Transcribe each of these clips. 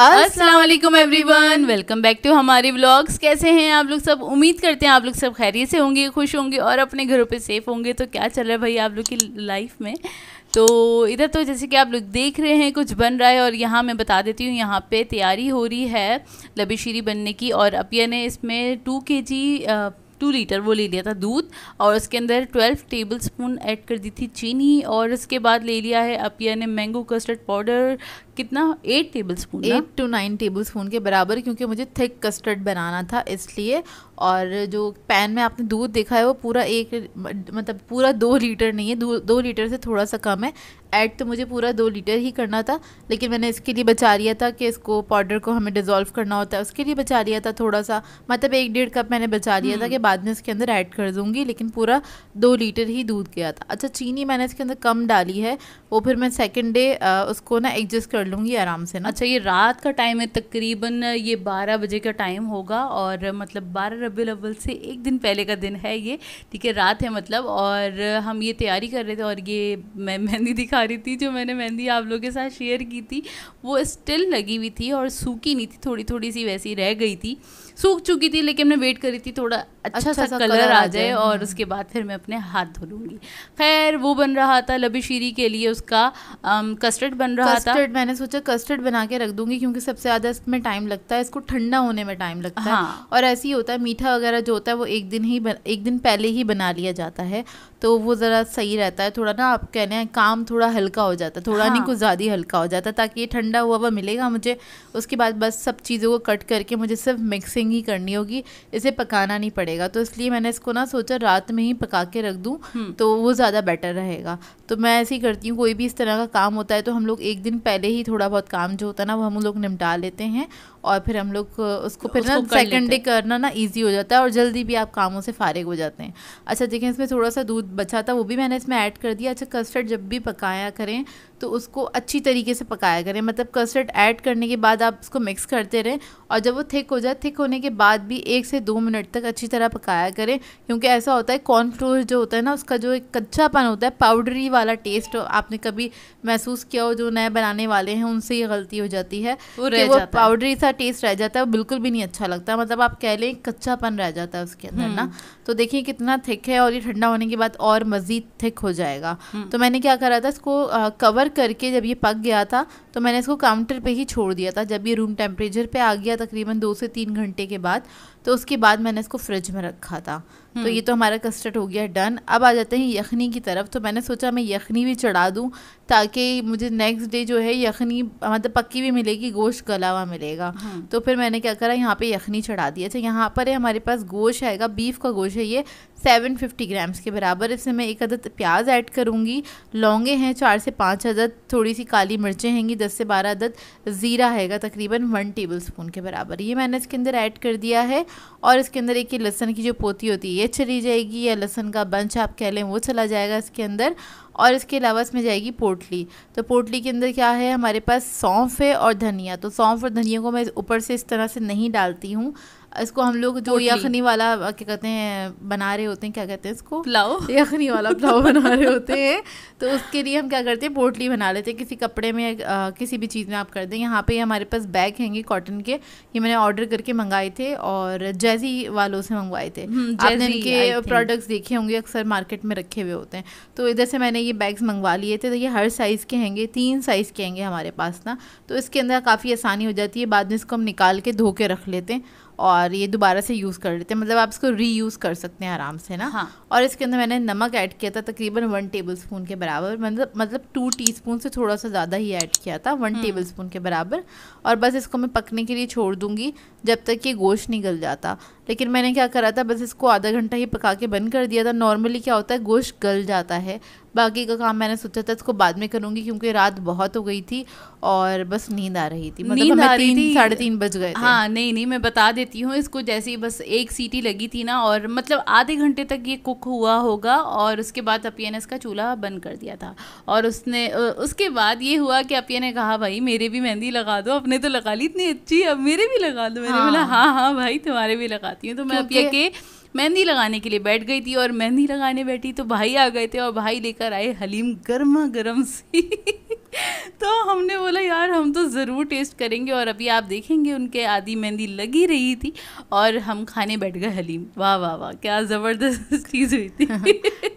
Aslam one welcome back to हमारे blogs कैसे हैं आप लोग सब उम्मीद करते हैं आप लोग सब खैरियत से होंगे खुश होंगे और अपने घरों पे सेफ़ होंगे तो क्या चल रहा है भाई आप लोग की लाइफ में तो इधर तो जैसे कि आप लोग देख रहे हैं कुछ बन रहा है और यहाँ मैं बता देती हूँ यहाँ पे तैयारी हो रही है लबी शीरी बनने की और अपिया ने इसमें टू के जी टू लीटर वो ले लिया था दूध और उसके अंदर ट्वेल्व टेबल स्पून ऐड कर दी थी चीनी और उसके बाद ले लिया है अपिया ने मैंगो कस्टर्ड पाउडर कितना eight tablespoon eight to nine tablespoon के बराबर क्योंकि मुझे थिक कस्टर्ड बनाना था इसलिए और जो पैन में आपने दूध देखा है वो पूरा एक मतलब पूरा दो लीटर नहीं है दो, दो लीटर से थोड़ा सा कम है ऐड तो मुझे पूरा दो लीटर ही करना था लेकिन मैंने इसके लिए बचा लिया था कि इसको पाउडर को हमें डिज़ोल्व करना होता है उसके लिए बचा लिया था थोड़ा सा मतलब एक डेढ़ कप मैंने बचा लिया था हम्म। कि बाद में इसके अंदर ऐड कर दूँगी लेकिन पूरा दो लीटर ही दूध गया था अच्छा चीनी मैंने इसके अंदर कम डाली है वो फिर मैं सेकेंड डे उसको ना एडजस्ट कर लूँगी आराम से ना अच्छा ये रात का टाइम है तकरीबन ये बारह बजे का टाइम होगा और मतलब बारह रबी अव्वल से एक दिन पहले का दिन है ये ठीक है रात है मतलब और हम ये तैयारी कर रहे थे और ये मैं मेहंदी दिखा खा रही थी जो मैंने मेहंदी आप लोगों के साथ शेयर की थी वो स्टिल लगी हुई थी और सूखी नहीं थी थोड़ी थोड़ी सी वैसी रह गई थी सूख चुकी थी लेकिन मैं वेट कर रही थी थोड़ा अच्छा, अच्छा सा, सा कलर, कलर आ जाए और हम्म। उसके बाद फिर मैं अपने हाथ धो लूँगी खैर वो बन रहा था लबीशीरी के लिए उसका आम, कस्टर्ड बन रहा कस्टर्ड, था कस्टर्ड मैंने सोचा कस्टर्ड बना के रख दूंगी क्योंकि सबसे ज़्यादा इसमें टाइम लगता है इसको ठंडा होने में टाइम लगता हाँ। है और ऐसे ही होता है मीठा वगैरह जो होता है वो एक दिन ही एक दिन पहले ही बना लिया जाता है तो वो ज़रा सही रहता है थोड़ा ना आप रहे हैं काम थोड़ा हल्का हो जाता है थोड़ा हाँ। नहीं कुछ ज़्यादा ही हल्का हो जाता है ताकि ये ठंडा हुआ हुआ मिलेगा मुझे उसके बाद बस सब चीज़ों को कट करके मुझे सिर्फ मिक्सिंग ही करनी होगी इसे पकाना नहीं पड़ेगा तो इसलिए मैंने इसको ना सोचा रात में ही पका के रख दूँ हम्म। तो वो ज़्यादा बेटर रहेगा तो मैं ऐसे ही करती हूँ कोई भी इस तरह का काम होता है तो हम लोग एक दिन पहले ही थोड़ा बहुत काम जो होता है ना वो हम लोग निपटा लेते हैं और फिर हम लोग उसको फिर उसको ना सेकेंड डे करना ना ईजी हो जाता है और जल्दी भी आप कामों से फारिग हो जाते हैं अच्छा देखें इसमें थोड़ा सा दूध बचा था वो भी मैंने इसमें ऐड कर दिया अच्छा कस्टर्ड जब भी पकाया करें तो उसको अच्छी तरीके से पकाया करें मतलब कस्टर्ड ऐड करने के बाद आप उसको मिक्स करते रहें और जब वो थिक हो जाए थिक होने के बाद भी एक से दो मिनट तक अच्छी तरह पकाया करें क्योंकि ऐसा होता है कॉर्नफ्लोर जो होता है ना उसका जो एक कच्चापन होता है पाउडरी वाला टेस्ट आपने कभी महसूस किया हो जो नए बनाने वाले हैं उनसे ये गलती हो जाती है वो रह वो पाउडरी सा टेस्ट रह जाता है बिल्कुल भी नहीं अच्छा लगता मतलब आप कह लें कच्चापन रह जाता है उसके अंदर ना हम्म। तो देखिए कितना थिक है और ये ठंडा होने के बाद और मज़ीद थिक हो जाएगा हम्म। तो मैंने क्या करा था इसको कवर करके जब ये पक गया था तो मैंने इसको काउंटर पे ही छोड़ दिया था जब ये रूम टेम्परेचर पे आ गया तकरीबन दो से तीन घंटे के बाद तो उसके बाद मैंने इसको फ्रिज में रखा था तो हम्म। ये तो हमारा कस्टर्ड हो गया डन अब आ जाते हैं यखनी की तरफ तो मैंने सोचा मैं यखनी भी चढ़ा दूँ ताकि मुझे नेक्स्ट डे जो है यखनी मतलब पक्की भी मिलेगी गोश्त गला हुआ मिलेगा हाँ। तो फिर मैंने क्या करा यहाँ पे यखनी चढ़ा दी अच्छा यहाँ पर है हमारे पास गोश आएगा बीफ का गोश है ये सेवन फिफ्टी ग्राम्स के बराबर इसमें मैं एक अदद प्याज ऐड करूँगी लौंगे हैं चार से पाँच अदद थोड़ी सी काली मिर्चें हैंगी दस से बारह अदद ज़ीरा हैगा तकरीबन वन टेबल स्पून के बराबर ये मैंने इसके अंदर ऐड कर दिया है और इसके अंदर एक ये लहसन की जो पोती होती है ये चली जाएगी या लहसन का बंच आप कह लें वो चला जाएगा इसके अंदर और इसके अलावा इसमें जाएगी पोटली तो पोटली के अंदर क्या है हमारे पास सौंफ है और धनिया तो सौंफ और धनिया को मैं ऊपर से इस तरह से नहीं डालती हूँ इसको हम लोग जो यखनी वाला क्या कहते हैं बना रहे होते हैं क्या कहते हैं इसको पुलाव यखनी वाला पुलाव बना रहे होते हैं तो उसके लिए हम क्या करते हैं पोटली बना लेते हैं किसी कपड़े में आ, किसी भी चीज़ में आप कर दें यहाँ पे हमारे पास बैग हैंगे कॉटन के ये मैंने ऑर्डर करके मंगाए थे और जैजी वालों से मंगवाए थे हम्म, आपने इनके प्रोडक्ट्स देखे होंगे अक्सर मार्केट में रखे हुए होते हैं तो इधर से मैंने ये बैग्स मंगवा लिए थे तो ये हर साइज़ के हैंगे तीन साइज़ के हैंगे हमारे पास ना तो इसके अंदर काफ़ी आसानी हो जाती है बाद में इसको हम निकाल के धो के रख लेते हैं और ये दोबारा से यूज़ कर लेते हैं मतलब आप इसको री यूज़ कर सकते हैं आराम से ना हाँ और इसके अंदर मैंने नमक ऐड किया था तकरीबन वन टेबल स्पून के बराबर मतलब मतलब टू टी स्पून से थोड़ा सा ज़्यादा ही ऐड किया था वन टेबल स्पून के बराबर और बस इसको मैं पकने के लिए छोड़ दूँगी जब तक ये गोश्त नहीं गल जाता लेकिन मैंने क्या करा था बस इसको आधा घंटा ही पका के बंद कर दिया था नॉर्मली क्या होता है गोश्त गल जाता है बाकी का काम मैंने सोचा था इसको बाद में करूँगी क्योंकि रात बहुत हो गई थी और बस नींद आ रही थी मतलब नींद आ रही थी साढ़े तीन बज गए हाँ नहीं नहीं मैं बता देती हूँ इसको जैसे ही बस एक सीटी लगी थी ना और मतलब आधे घंटे तक ये कुक हुआ होगा और उसके बाद अपिया ने इसका चूल्हा बंद कर दिया था और उसने उसके बाद ये हुआ कि अपिया ने कहा भाई मेरे भी मेहंदी लगा दो अपने तो लगा ली इतनी अच्छी अब मेरे भी लगा दो मैंने बोला हाँ हाँ, हाँ भाई तुम्हारे भी लगा चाहती हूँ तो मैं अपिया के मेहंदी लगाने के लिए बैठ गई थी और मेहंदी लगाने बैठी तो भाई आ गए थे और भाई लेकर आए हलीम गर्मा गर्म सी तो हमने बोला यार हम तो ज़रूर टेस्ट करेंगे और अभी आप देखेंगे उनके आधी मेहंदी लगी रही थी और हम खाने बैठ गए हलीम वाह वाह वाह क्या ज़बरदस्त चीज़ हुई थी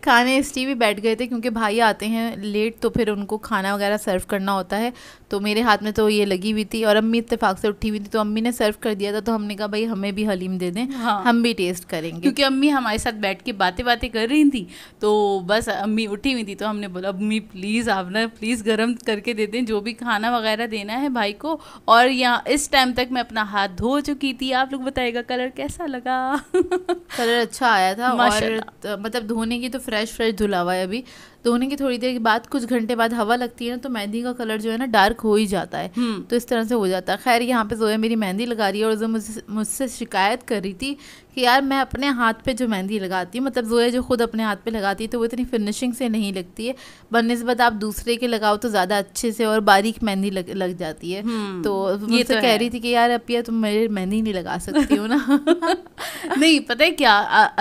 खाने इसलिए भी बैठ गए थे क्योंकि भाई आते हैं लेट तो फिर उनको खाना वगैरह सर्व करना होता है तो मेरे हाथ में तो ये लगी हुई थी और अम्मी इतफाक से उठी हुई थी तो अम्मी ने सर्व कर दिया था तो हमने कहा भाई हमें भी हलीम दे दें हाँ। हम भी टेस्ट करेंगे क्योंकि अम्मी हमारे साथ बैठ के बातें बातें कर रही थी तो बस अम्मी उठी हुई थी तो हमने बोला अम्मी प्लीज़ आप ना प्लीज़ गर्म करके दे दें जो भी खाना वगैरह देना है भाई को और यहाँ इस टाइम तक मैं अपना हाथ धो चुकी थी आप लोग बताएगा कलर कैसा लगा कलर अच्छा आया था और मतलब धोने की तो फ्रेश फ्रेश धुला हुआ है अभी तो की थोड़ी देर के बाद कुछ घंटे बाद हवा लगती है ना तो मेहंदी का कलर जो है ना डार्क हो ही जाता है हम्म। तो इस तरह से हो जाता है खैर यहाँ पे जोया मेरी मेहंदी लगा रही है और जो मुझसे मुझसे शिकायत कर रही थी कि यार मैं अपने हाथ पे जो मेहंदी लगाती हूँ मतलब जोया जो खुद अपने हाथ पे लगाती है तो वो इतनी फिनिशिंग से नहीं लगती है बनस्बत आप दूसरे के लगाओ तो ज़्यादा अच्छे से और बारीक मेहंदी लग, लग जाती है हम्म। तो ये तो कह रही थी कि यार अपिया तुम मेरे मेहंदी नहीं लगा सकती हो ना नहीं पता है क्या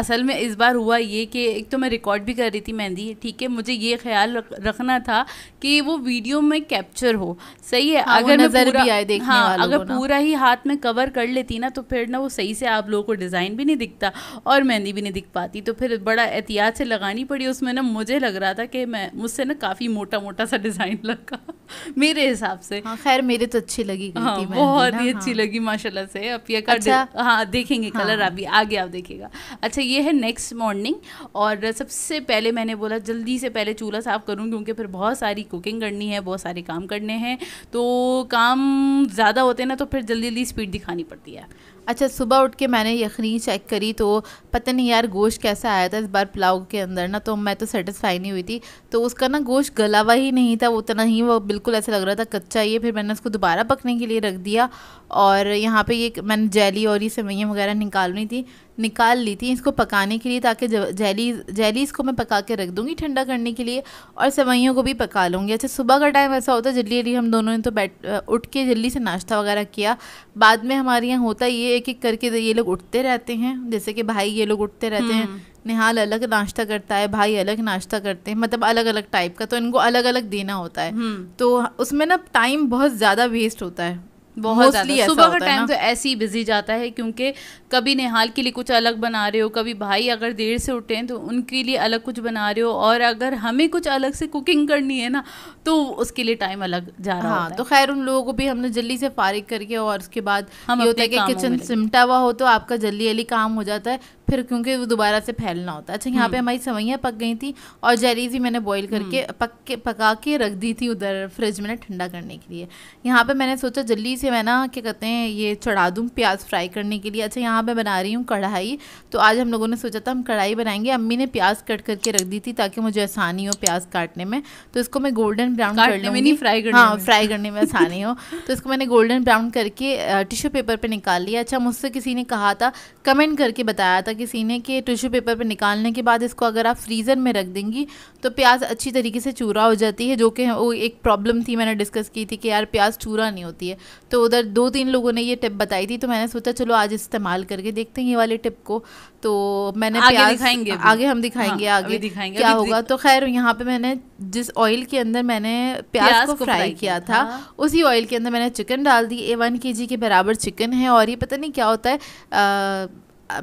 असल में इस बार हुआ ये कि एक तो मैं रिकॉर्ड भी कर रही थी मेहंदी ठीक है मुझे ये ख्याल रखना था कि वो वीडियो में कैप्चर हो सही है हाँ, अगर नजर भी आए देखने हाँ वालों अगर पूरा ही हाथ में कवर कर लेती ना तो फिर ना वो सही से आप लोगों को डिज़ाइन भी नहीं दिखता और मेहंदी भी नहीं दिख पाती तो फिर बड़ा एहतियात से लगानी पड़ी उसमें ना मुझे लग रहा था कि मैं मुझसे ना काफ़ी मोटा मोटा सा डिज़ाइन लगा मेरे हिसाब से हाँ, खैर मेरे तो अच्छी लगी हाँ, बहुत ही अच्छी हाँ। लगी माशाल्लाह से अपिया का अच्छा? हाँ देखेंगे हाँ। कलर अभी आगे आप देखिएगा अच्छा ये है नेक्स्ट मॉर्निंग और सबसे पहले मैंने बोला जल्दी से पहले चूल्हा साफ़ करूँ क्योंकि फिर बहुत सारी कुकिंग करनी है बहुत सारे काम करने हैं तो काम ज़्यादा होते हैं ना तो फिर जल्दी जल्दी स्पीड दिखानी पड़ती है अच्छा सुबह उठ के मैंने यखनी चेक करी तो पता नहीं यार गोश्त कैसा आया था इस बार पुलाव के अंदर ना तो मैं तो सेटिस्फाई नहीं हुई थी तो उसका ना गोश्त गला हुआ ही नहीं था उतना ही वो बिल्कुल ऐसा लग रहा था कच्चा ही है फिर मैंने उसको दोबारा पकने के लिए रख दिया और यहाँ पे ये मैंने जैली और ये सेवैयाँ वगैरह निकालनी थी निकाल ली थी इसको पकाने के लिए ताकि जैली जैली इसको मैं पका के रख दूँगी ठंडा करने के लिए और सेवैयों को भी पका लूँगी अच्छा सुबह का टाइम ऐसा होता है जल्दी जल्दी हम दोनों ने तो बैठ उठ के जल्दी से नाश्ता वगैरह किया बाद में हमारे यहाँ होता ये एक एक करके ये लोग उठते रहते हैं जैसे कि भाई ये लोग उठते रहते हैं हम्म। निहाल अलग नाश्ता करता है भाई अलग नाश्ता करते हैं मतलब अलग अलग टाइप का तो इनको अलग अलग देना होता है हम्म। तो उसमें ना टाइम बहुत ज़्यादा वेस्ट होता है बहुत ज़्यादा सुबह का टाइम तो ऐसे ही बिजी जाता है क्योंकि कभी निहाल के लिए कुछ अलग बना रहे हो कभी भाई अगर देर से उठे हैं तो उनके लिए अलग कुछ बना रहे हो और अगर हमें कुछ अलग से कुकिंग करनी है ना तो उसके लिए टाइम अलग जा रहा हाँ, तो खैर उन लोगों को भी हमने जल्दी से फारिग करके और उसके बाद हम ये होता है कि किचन सिमटा हुआ हो तो आपका जल्दी जल्दी काम हो जाता है फिर क्योंकि वो दोबारा से फैलना होता है अच्छा यहाँ पे हम्म। हमारी सवैयाँ पक गई थी और जेरीज ही मैंने बॉईल हम्म। करके पक के पका के रख दी थी उधर फ्रिज में ठंडा करने के लिए यहाँ पे मैंने सोचा जल्दी से मैं ना क्या कहते हैं ये चढ़ा दूँ प्याज फ्राई करने के लिए अच्छा यहाँ मैं बना रही हूँ कढ़ाई तो आज हम लोगों ने सोचा था हम कढ़ाई बनाएंगे अम्मी ने प्याज कट करके रख दी थी ताकि मुझे आसानी हो प्याज काटने में तो इसको मैं गोल्डन ब्राउन कर लूँगी फ्राई करने हाँ फ्राई करने में आसानी हो तो इसको मैंने गोल्डन ब्राउन करके टिश्यू पेपर पर निकाल लिया अच्छा मुझसे किसी ने कहा था कमेंट करके बताया था किसी ने कि टिश्यू पेपर पर निकालने के बाद इसको अगर आप फ्रीज़र में रख देंगी तो प्याज अच्छी तरीके से चूरा हो जाती है जो कि वो एक प्रॉब्लम थी मैंने डिस्कस की थी कि यार प्याज चूरा नहीं होती है तो उधर दो तीन लोगों ने ये टिप बताई थी तो मैंने सोचा चलो आज इस्तेमाल करके देखते हैं ये वाले टिप को तो मैंने आगे प्याज दिखाएंगे आगे हम दिखाएंगे हाँ, आगे दिखाएंगे क्या होगा तो खैर यहाँ पे मैंने जिस ऑयल के अंदर मैंने प्याज, प्याज को, को फ्राई किया था हाँ। उसी ऑयल के अंदर मैंने चिकन डाल दी ए वन के जी के बराबर चिकन है और ये पता नहीं क्या होता है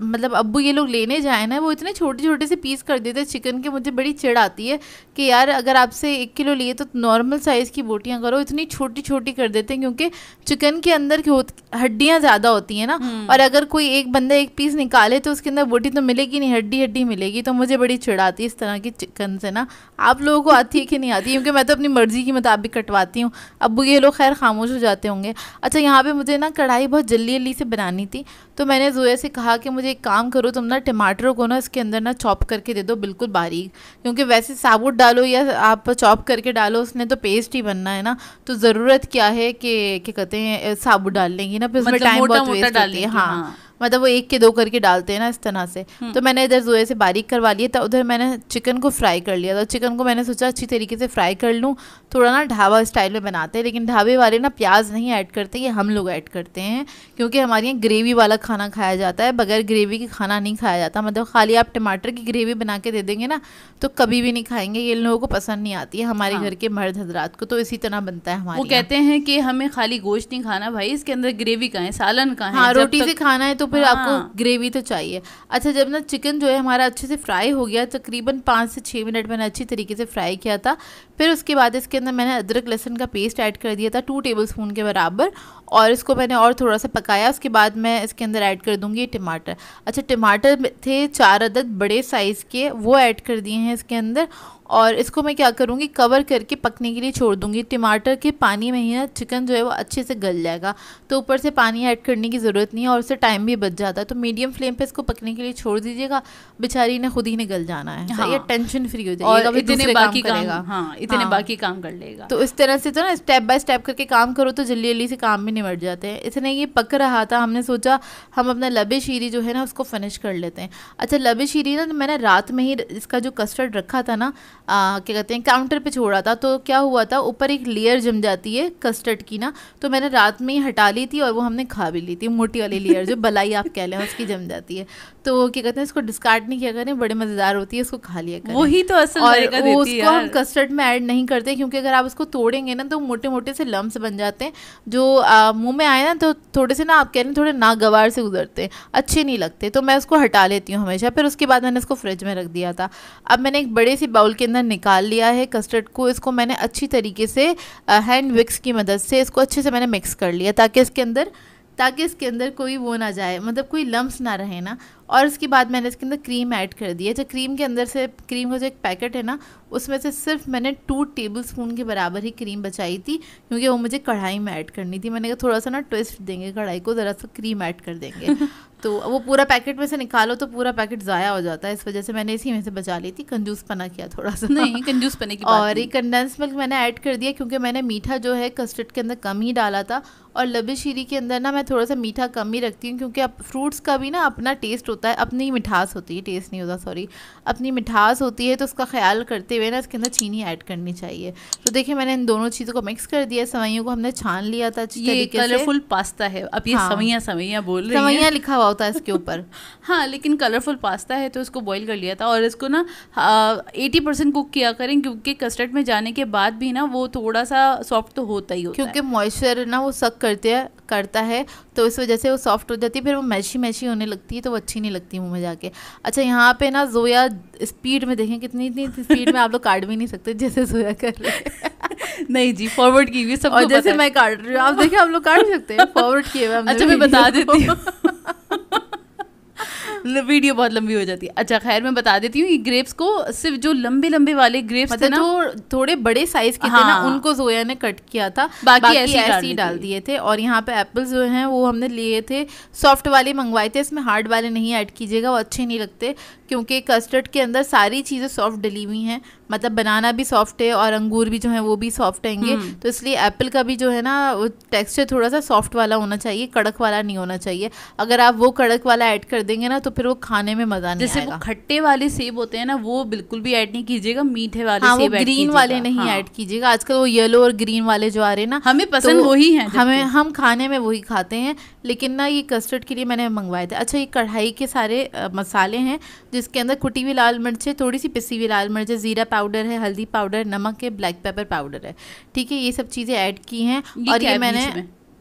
मतलब अब्बू ये लोग लेने जाए ना वो इतने छोटे छोटे से पीस कर देते चिकन के मुझे बड़ी चिड़ आती है कि यार अगर आपसे एक किलो लिए तो नॉर्मल साइज़ की बोटियाँ करो इतनी छोटी छोटी कर देते हैं क्योंकि चिकन के अंदर की हड्डियाँ ज़्यादा होती हैं ना हम्म। और अगर कोई एक बंदा एक पीस निकाले तो उसके अंदर बोटी तो मिलेगी नहीं हड्डी हड्डी मिलेगी तो मुझे बड़ी चिड़ आती है इस तरह की चिकन से ना आप लोगों को आती है कि नहीं आती क्योंकि मैं तो अपनी मर्ज़ी के मुताबिक कटवाती हूँ अब ये लोग खैर खामोश हो जाते होंगे अच्छा यहाँ पर मुझे ना कढ़ाई बहुत जल्दी जल्दी से बनानी थी तो मैंने जोया से कहा कि मुझे एक काम करो तुम ना टमाटरों को ना इसके अंदर ना चॉप करके दे दो बिल्कुल बारीक क्योंकि वैसे साबुत डालो या आप चॉप करके डालो उसने तो पेस्ट ही बनना है ना तो ज़रूरत क्या है कि क्या कहते हैं साबुत डालने की ना फिर उसमें टाइम मतलब बहुत वेस्ट होती है हाँ, हाँ। मतलब वो एक के दो करके डालते हैं ना इस तरह से हम्म। तो मैंने इधर जोए से बारीक करवा लिया था उधर मैंने चिकन को फ्राई कर लिया था चिकन को मैंने सोचा अच्छी तरीके से फ्राई कर लूँ थोड़ा ना ढाबा स्टाइल में बनाते हैं लेकिन ढाबे वाले ना प्याज नहीं ऐड करते ये हम लोग ऐड करते हैं क्योंकि हमारे यहाँ ग्रेवी वाला खाना खाया जाता है बगैर ग्रेवी के खाना नहीं खाया जाता मतलब खाली आप टमाटर की ग्रेवी बना के दे देंगे ना तो कभी भी नहीं खाएंगे ये लोगों को पसंद नहीं आती है हमारे हाँ। घर के मर्द हजरात को तो इसी तरह बनता है हमारे वो कहते हैं कि हमें खाली गोश्त नहीं खाना भाई इसके अंदर ग्रेवी का है सालन का है हाँ, रोटी से खाना है तो फिर हाँ। आपको ग्रेवी तो चाहिए अच्छा जब ना चिकन जो है हमारा अच्छे से फ्राई हो गया तकरीबन पाँच से छः मिनट मैंने अच्छी तरीके से फ्राई किया था फिर उसके बाद इसके अंदर मैंने अदरक लहसुन का पेस्ट ऐड कर दिया था टू टेबल स्पून के बराबर और इसको मैंने और थोड़ा सा पकाया उसके बाद मैं इसके अंदर ऐड कर दूँगी टमाटर अच्छा टमाटर थे चार अदद बड़े साइज़ के वो ऐड कर दिए हैं इसके अंदर और इसको मैं क्या करूँगी कवर करके पकने के लिए छोड़ दूँगी टमाटर के पानी में ही ना चिकन जो है वो अच्छे से गल जाएगा तो ऊपर से पानी ऐड करने की ज़रूरत नहीं है और उससे टाइम भी बच जाता है तो मीडियम फ्लेम पर इसको पकने के लिए छोड़ दीजिएगा बेचारी ने खुद ही निकल जाना है हाँ। ये टेंशन फ्री हो जाएगी और इतने बाकी काम करेगा हाँ इतने हाँ। बाकी काम कर लेगा तो इस तरह से तो ना स्टेप बाय स्टेप करके काम करो तो जल्दी जल्दी से काम भी निमट जाते हैं इसने ये पक रहा था हमने सोचा हम अपना लबे शीरी जो है ना उसको फिनिश कर लेते हैं अच्छा लबे शीरी ना तो मैंने रात में ही इसका जो कस्टर्ड रखा था ना आ, क्या कहते हैं काउंटर पे छोड़ा था तो क्या हुआ था ऊपर एक लेयर जम जाती है कस्टर्ड की ना तो मैंने रात में ही हटा ली थी और वो हमने खा भी ली थी मोटी वाली लेयर जो भलाई आप कह लें उसकी जम जाती है तो क्या कहते हैं इसको डिस्कार्ड नहीं किया करें बड़े मज़ेदार होती है इसको खा लिया करें वही तो असल और वो उसको हम कस्टर्ड में ऐड नहीं करते क्योंकि अगर आप उसको तोड़ेंगे ना तो मोटे मोटे से लम्ब बन जाते हैं जो मुँह में आए ना तो थोड़े से ना आप कह रहे हैं थोड़े नागवार से गुजरते हैं अच्छे नहीं लगते तो मैं उसको हटा लेती हूँ हमेशा फिर उसके बाद मैंने उसको फ्रिज में रख दिया था अब मैंने एक बड़े से बाउल के अंदर मैंने निकाल लिया है कस्टर्ड को इसको मैंने अच्छी तरीके से हैंड विक्स की मदद से इसको अच्छे से मैंने मिक्स कर लिया ताकि इसके अंदर ताकि इसके अंदर कोई वो ना जाए मतलब कोई लम्स ना रहे ना और उसके बाद मैंने इसके अंदर क्रीम ऐड कर दी है जो क्रीम के अंदर से क्रीम का जो एक पैकेट है ना उसमें से सिर्फ मैंने टू टेबल स्पून के बराबर ही क्रीम बचाई थी क्योंकि वो मुझे कढ़ाई में ऐड करनी थी मैंने कहा थोड़ा सा ना ट्विस्ट देंगे कढ़ाई को ज़रा सा क्रीम ऐड कर देंगे तो वो पूरा पैकेट में से निकालो तो पूरा पैकेट ज़ाया हो जाता है इस वजह से मैंने इसी में से बचा ली थी कंजूस पना किया थोड़ा सा नहीं कंजूस पने की और ये कंडेंस मिल्क मैंने ऐड कर दिया क्योंकि मैंने मीठा जो है कस्टर्ड के अंदर कम ही डाला था और लबे शीरी के अंदर ना मैं थोड़ा सा मीठा कम ही रखती हूँ क्योंकि अब फ्रूट्स का भी ना अपना टेस्ट होता है अपनी मिठास होती है टेस्ट नहीं होता सॉरी अपनी मिठास होती है तो उसका ख्याल करते हुए ना इसके अंदर चीनी ऐड करनी चाहिए तो देखिए मैंने इन दोनों चीज़ों को मिक्स कर दिया सवैयों को हमने छान लिया था ये कलरफुल पास्ता है अब ये सवैया हाँ। सवैया बोल रही सवैया लिखा हुआ होता है इसके ऊपर हाँ लेकिन कलरफुल पास्ता है तो उसको बॉयल कर लिया था और इसको ना एटी परसेंट कुक किया करें क्योंकि कस्टर्ड में जाने के बाद भी ना वो थोड़ा सा सॉफ्ट तो होता ही होता क्योंकि मॉइस्चर ना वो सख्त करते करता है तो इस वजह से वो सॉफ्ट हो जाती है फिर वो मैशी मैशी होने लगती है तो वो अच्छी नहीं लगती मुँह में जाके अच्छा यहाँ पे ना जोया स्पीड में देखें कितनी इतनी स्पीड में आप लोग काट भी नहीं सकते जैसे जोया कर रहे नहीं जी फॉरवर्ड की हुई सब और जैसे मैं काट रही हूँ आप देखिए आप लोग काट सकते हैं फॉरवर्ड किए हुए अच्छा मैं बता देती हूँ वीडियो बहुत लंबी हो जाती है अच्छा खैर मैं बता देती हूँ ये ग्रेप्स को सिर्फ जो लंबे लंबे वाले ग्रेप्स मतलब थे ना जो थोड़े बड़े साइज के थे ना हाँ। उनको जोया ने कट किया था बाकी ऐसे ही डाल दिए थे और यहाँ पे एप्पल जो है वो हमने लिए थे सॉफ्ट वाले मंगवाए थे इसमें हार्ड वाले नहीं ऐड कीजिएगा वो अच्छे नहीं लगते क्योंकि कस्टर्ड के अंदर सारी चीज़ें सॉफ्ट डली हुई हैं मतलब बनाना भी सॉफ्ट है और अंगूर भी जो है वो भी सॉफ्ट रहेंगे हम्म। तो इसलिए एप्पल का भी जो है ना टेक्सचर थोड़ा सा सॉफ्ट वाला होना चाहिए कड़क वाला नहीं होना चाहिए अगर आप वो कड़क वाला ऐड कर देंगे ना तो फिर वो खाने में मज़ा नहीं जैसे खट्टे वाले सेब होते हैं ना वो बिल्कुल भी ऐड नहीं कीजिएगा मीठे वाले हाँ, सेब ग्रीन वाले नहीं ऐड हाँ। कीजिएगा आजकल वो येलो और ग्रीन वाले जो आ रहे हैं ना हमें तो पसंद वही है हमें हम खाने में वही खाते हैं लेकिन ना ये कस्टर्ड के लिए मैंने मंगवाए थे अच्छा ये कढ़ाई के सारे मसाले हैं जिसके अंदर कुटी हुई लाल मिर्च है थोड़ी सी पिसी हुई लाल मिर्च है ज़ीरा पाउडर है हल्दी पाउडर नमक है ब्लैक पेपर पाउडर है ठीक है ये सब चीज़ें ऐड की हैं और ये मैंने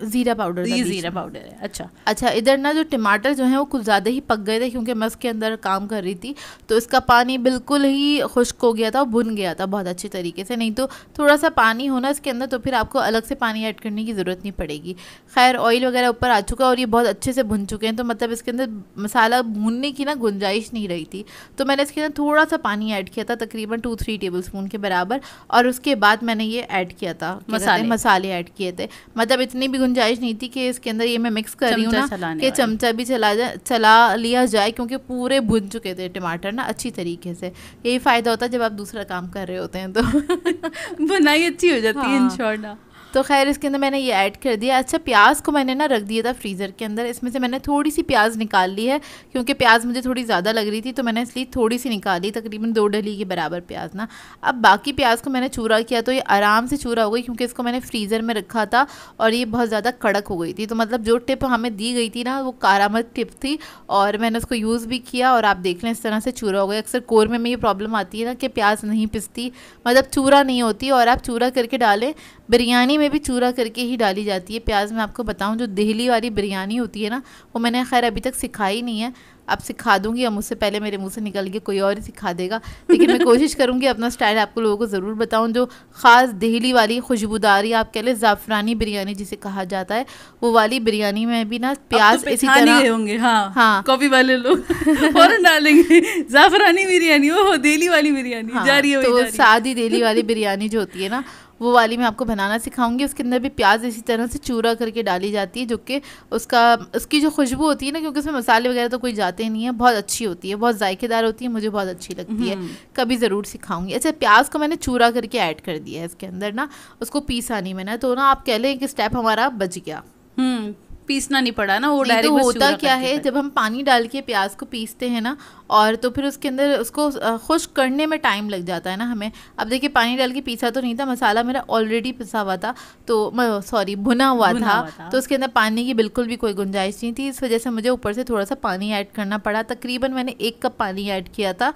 ज़ीरा पाउडर ये ज़ीरा पाउडर है अच्छा अच्छा इधर ना जो टमाटर जो है वो कुछ ज़्यादा ही पक गए थे क्योंकि मैं उसके अंदर काम कर रही थी तो इसका पानी बिल्कुल ही खुश्क हो गया था और भुन गया था बहुत अच्छे तरीके से नहीं तो थोड़ा सा पानी होना इसके अंदर तो फिर आपको अलग से पानी ऐड करने की ज़रूरत नहीं पड़ेगी खैर ऑयल वगैरह ऊपर आ चुका और ये बहुत अच्छे से भुन चुके हैं तो मतलब इसके अंदर मसाला भूनने की ना गुंजाइश नहीं रही थी तो मैंने इसके अंदर थोड़ा सा पानी ऐड किया था तकरीबन टू थ्री टेबल स्पून के बराबर और उसके बाद मैंने ये ऐड किया था मसाले मसाले ऐड किए थे मतलब इतनी भी गुंजाइश नहीं थी कि इसके अंदर ये मैं मिक्स कर रही हूँ ना कि चमचा भी चला जाए चला लिया जाए क्योंकि पूरे भुन चुके थे टमाटर ना अच्छी तरीके से यही फ़ायदा होता है जब आप दूसरा काम कर रहे होते हैं तो बनाई अच्छी हो जाती है इन शॉर्ट हाँ। ना तो खैर इसके अंदर मैंने ये ऐड कर दिया अच्छा प्याज को मैंने ना रख दिया था फ्रीज़र के अंदर इसमें से मैंने थोड़ी सी प्याज निकाल ली है क्योंकि प्याज मुझे थोड़ी ज़्यादा लग रही थी तो मैंने इसलिए थोड़ी सी निकाली तकरीबन दो डली के बराबर प्याज ना अब बाकी प्याज को मैंने चूरा किया तो ये आराम से चूरा हो गई क्योंकि इसको मैंने फ्रीज़र में रखा था और ये बहुत ज़्यादा कड़क हो गई थी तो मतलब जो टिप हमें दी गई थी ना वो कारामद टिप थी और मैंने उसको यूज़ भी किया और आप देख लें इस तरह से चूरा हो गया अक्सर कोरमे में ये प्रॉब्लम आती है ना कि प्याज नहीं पिसती मतलब चूरा नहीं होती और आप चूरा करके डालें बिरयानी में भी चूरा करके ही डाली जाती है प्याज मैं आपको बताऊँ जो दहली वाली बिरयानी होती है ना वो मैंने खैर अभी तक सिखाई नहीं है अब सिखा दूंगी अब मुझसे पहले मेरे मुंह से निकल के कोई और ही सिखा देगा लेकिन मैं कोशिश करूंगी अपना स्टाइल आपको लोगों को ज़रूर बताऊं जो ख़ास दिल्ली वाली खुशबूदार या आप कह लें ज़ाफ़रानी बिरयानी जिसे कहा जाता है वो वाली बिरयानी में भी ना तो प्याज तो इसी तरह होंगे हाँ हाँ कॉफी वाले लोग डालेंगे ज़ाफ़रानी बिरयानी वो दिल्ली वाली बिरयानी हाँ, तो जा रही है सादी दहली वाली बिरयानी जो होती है ना वो वाली मैं आपको बनाना सिखाऊंगी उसके अंदर भी प्याज इसी तरह से चूरा करके डाली जाती है जो कि उसका उसकी जो खुशबू होती है ना क्योंकि उसमें मसाले वगैरह तो कोई जाते नहीं है बहुत अच्छी होती है बहुत जायकेदार होती है मुझे बहुत अच्छी लगती है हम्म। कभी ज़रूर सिखाऊंगी अच्छा प्याज को मैंने चूरा करके ऐड कर दिया है इसके अंदर ना उसको पीसा नहीं मैंने तो ना आप कह लें कि स्टेप हमारा बच गया हम्म, पीसना नहीं पड़ा ना वो तो डायरेक्ट तो होता क्या है जब हम पानी डाल के प्याज को पीसते हैं ना और तो फिर उसके अंदर उसको खुश करने में टाइम लग जाता है ना हमें अब देखिए पानी डाल के पीसा तो नहीं था मसाला मेरा ऑलरेडी पिसा हुआ था तो सॉरी भुना हुआ था, था तो उसके अंदर पानी की बिल्कुल भी कोई गुंजाइश नहीं थी इस वजह से मुझे ऊपर से थोड़ा सा पानी ऐड करना पड़ा तकरीबन मैंने एक कप पानी ऐड किया था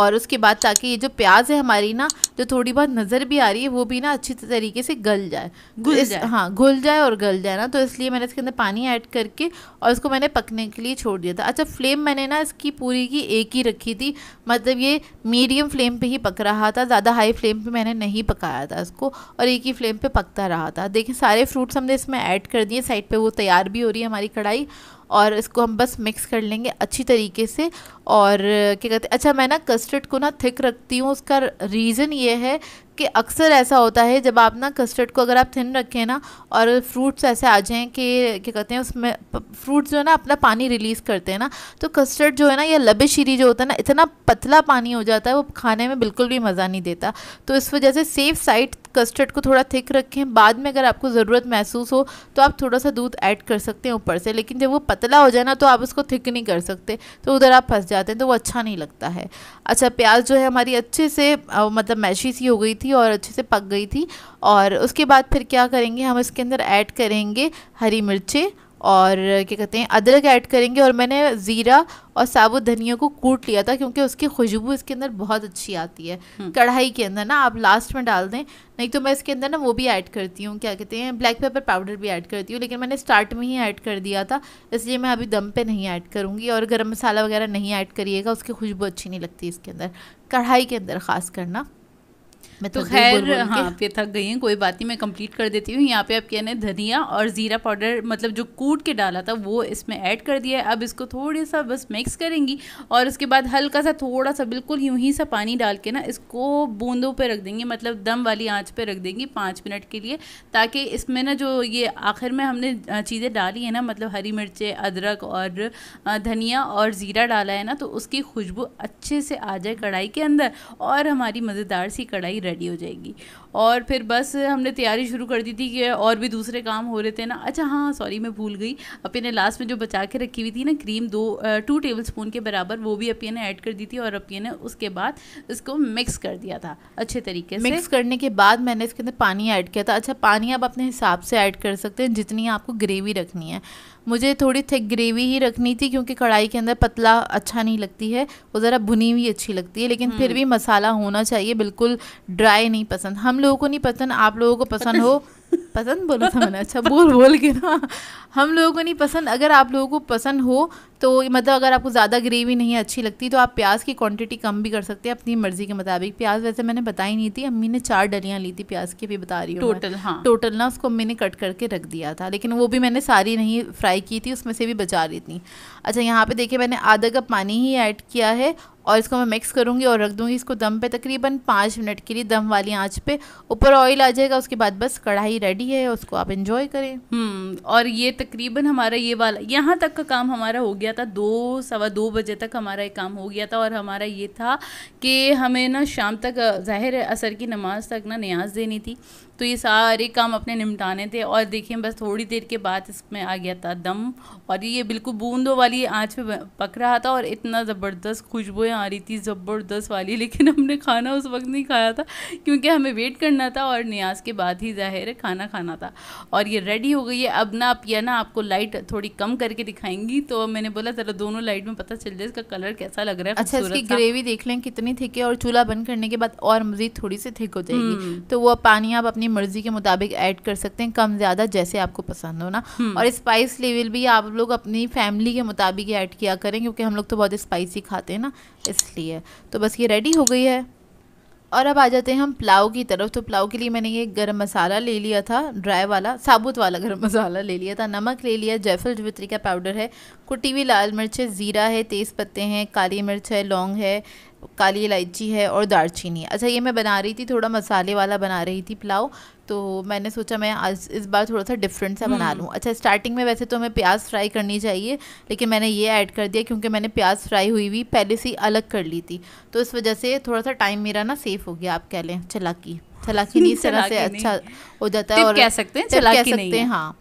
और उसके बाद ताकि ये जो प्याज है हमारी ना जो थोड़ी बहुत नज़र भी आ रही है वो भी ना अच्छी तरीके से गल जाए घुल जाए हाँ घुल जाए और गल जाए ना तो इसलिए मैंने इसके अंदर पानी ऐड करके और इसको मैंने पकने के लिए छोड़ दिया था अच्छा फ्लेम मैंने ना इसकी पूरी की एक ही रखी थी मतलब ये मीडियम फ्लेम पे ही पक रहा था ज़्यादा हाई फ्लेम पे मैंने नहीं पकाया था इसको और एक ही फ्लेम पे पकता रहा था देखिए सारे फ्रूट्स हमने इसमें ऐड कर दिए साइड पे वो तैयार भी हो रही है हमारी कढ़ाई और इसको हम बस मिक्स कर लेंगे अच्छी तरीके से और क्या कहते हैं अच्छा मैं ना कस्टर्ड को ना थिक रखती हूँ उसका रीज़न ये है कि अक्सर ऐसा होता है जब आप ना कस्टर्ड को अगर आप थिन रखें ना और फ्रूट्स ऐसे आ जाएँ कि क्या कहते हैं उसमें फ्रूट्स जो है ना अपना पानी रिलीज़ करते हैं ना तो कस्टर्ड जो है ना या लबे शीरी जो होता है ना इतना पतला पानी हो जाता है वो खाने में बिल्कुल भी मज़ा नहीं देता तो इस वजह से सेफ़ साइड कस्टर्ड को थोड़ा थिक रखें बाद में अगर आपको ज़रूरत महसूस हो तो आप थोड़ा सा दूध ऐड कर सकते हैं ऊपर से लेकिन जब वो पतला हो जाए ना तो आप उसको थिक नहीं कर सकते तो उधर आप फंस जाते हैं तो वो अच्छा नहीं लगता है अच्छा प्याज जो है हमारी अच्छे से मतलब मैशी सी हो गई थी थी और अच्छे से पक गई थी और उसके बाद फिर क्या करेंगे हम इसके अंदर ऐड करेंगे हरी मिर्चें और क्या कहते हैं अदरक ऐड करेंगे और मैंने ज़ीरा और साबुत धनिया को कूट लिया था क्योंकि उसकी खुशबू इसके अंदर बहुत अच्छी आती है हम्म। कढ़ाई के अंदर ना आप लास्ट में डाल दें नहीं तो मैं इसके अंदर ना वो भी ऐड करती हूँ क्या कहते हैं ब्लैक पेपर पाउडर भी ऐड करती हूँ लेकिन मैंने स्टार्ट में ही ऐड कर दिया था इसलिए मैं अभी दम पर नहीं ऐड करूँगी और गर्म मसाला वगैरह नहीं ऐड करिएगा उसकी खुशबू अच्छी नहीं लगती इसके अंदर कढ़ाई के अंदर ख़ास करना मैं तो, तो खैर हाँ पे थक गई हैं कोई बात नहीं मैं कंप्लीट कर देती हूँ यहाँ पे आप क्या धनिया और ज़ीरा पाउडर मतलब जो कूट के डाला था वो इसमें ऐड कर दिया है अब इसको थोड़ा सा बस मिक्स करेंगी और उसके बाद हल्का सा थोड़ा सा बिल्कुल यूं ही सा पानी डाल के ना इसको बूंदों पर रख देंगे मतलब दम वाली आँच पर रख देंगी पाँच मिनट के लिए ताकि इसमें ना जो ये आखिर में हमने चीज़ें डाली है ना मतलब हरी मिर्चें अदरक और धनिया और ज़ीरा डाला है ना तो उसकी खुशबू अच्छे से आ जाए कढ़ाई के अंदर और हमारी मज़ेदार सी कढ़ाई रेडी हो जाएगी और फिर बस हमने तैयारी शुरू कर दी थी कि और भी दूसरे काम हो रहे थे ना अच्छा हाँ सॉरी मैं भूल गई अपी ने लास्ट में जो बचा के रखी हुई थी ना क्रीम दो टू टेबल स्पून के बराबर वो भी अपी ने ऐड कर दी थी और अपी ने उसके बाद इसको मिक्स कर दिया था अच्छे तरीके से मिक्स करने के बाद मैंने इसके अंदर पानी ऐड किया था अच्छा पानी आप अपने हिसाब से ऐड कर सकते हैं जितनी आपको ग्रेवी रखनी है मुझे थोड़ी थिक ग्रेवी ही रखनी थी क्योंकि कढ़ाई के अंदर पतला अच्छा नहीं लगती है वो ज़रा भुनी हुई अच्छी लगती है लेकिन हम्म। फिर भी मसाला होना चाहिए बिल्कुल ड्राई नहीं पसंद हम लोगों को नहीं पसंद आप लोगों को पसंद हो पसंद बोलो था मैंने अच्छा बोल बोल के ना हम लोगों को नहीं पसंद अगर आप लोगों को पसंद हो तो मतलब अगर आपको ज़्यादा ग्रेवी नहीं अच्छी लगती तो आप प्याज की क्वांटिटी कम भी कर सकते हैं अपनी मर्ज़ी के मुताबिक प्याज वैसे मैंने बताई नहीं थी अम्मी ने चार डलियाँ ली थी प्याज की भी बता रही हूँ टोटल हाँ टोटल ना उसको अम्मी ने कट करके रख दिया था लेकिन वो भी मैंने सारी नहीं फ्राई की थी उसमें से भी बचा रही थी अच्छा यहाँ पर देखिए मैंने आधा कप पानी ही ऐड किया है और इसको मैं मिक्स करूँगी और रख दूँगी इसको दम पे तकरीबन पाँच मिनट के लिए दम वाली आंच पे ऊपर ऑयल आ जाएगा उसके बाद बस कढ़ाई रेडी है उसको आप इन्जॉय करें हम्म, और ये तकरीबन हमारा ये वाला यहाँ तक का काम हमारा हो गया दिया था दो सवा दो बजे तक हमारा एक काम हो गया था और हमारा ये था कि हमें ना शाम तक ज़ाहिर असर की नमाज़ तक ना न्याज देनी थी तो ये सारे काम अपने निपटाने थे और देखिए बस थोड़ी देर के बाद इसमें आ गया था दम और ये बिल्कुल बूंदों वाली आँच पे पक रहा था और इतना ज़बरदस्त खुशबूएँ आ रही थी ज़बरदस्त वाली लेकिन हमने खाना उस वक्त नहीं खाया था क्योंकि हमें वेट करना था और न्याज के बाद ही ज़ाहिर खाना खाना था और ये रेडी हो गई है अब ना आप या ना आपको लाइट थोड़ी कम करके दिखाएंगी तो मैंने बोला ज़रा दोनों लाइट में पता चल जाए इसका कलर कैसा लग रहा है अच्छा इसकी ग्रेवी देख लें कितनी थिक है और चूल्हा बंद करने के बाद और मज़ीद थोड़ी सी थिक हो जाएगी हम्म। तो वो पानी आप अपनी अपनी मर्ज़ी के मुताबिक ऐड कर सकते हैं कम ज़्यादा जैसे आपको पसंद हो ना हम्म। और स्पाइस लेवल भी आप लोग अपनी फैमिली के मुताबिक ऐड किया करें क्योंकि हम लोग तो बहुत स्पाइसी खाते हैं ना इसलिए तो बस ये रेडी हो गई है और अब आ जाते हैं हम पुलाव की तरफ तो पुलाव के लिए मैंने ये गरम मसाला ले लिया था ड्राई वाला साबुत वाला गरम मसाला ले लिया था नमक ले लिया जयफल जवित्री का पाउडर है कुटी हुई लाल मिर्च है ज़ीरा है तेज़ पत्ते हैं काली मिर्च है लौंग है काली इलायची है और दालचीनी अच्छा ये मैं बना रही थी थोड़ा मसाले वाला बना रही थी पुलाव तो मैंने सोचा मैं आज इस बार थोड़ा सा डिफरेंट सा बना हम्म। लूँ अच्छा स्टार्टिंग में वैसे तो हमें प्याज फ्राई करनी चाहिए लेकिन मैंने ये ऐड कर दिया क्योंकि मैंने प्याज फ्राई हुई हुई पहले से ही अलग कर ली थी तो इस वजह से थोड़ा सा टाइम मेरा ना सेफ हो गया आप कह लें चलाकी चलाकी नहीं इस तरह से अच्छा हो जाता है और कह सकते हैं चला कह सकते हैं हाँ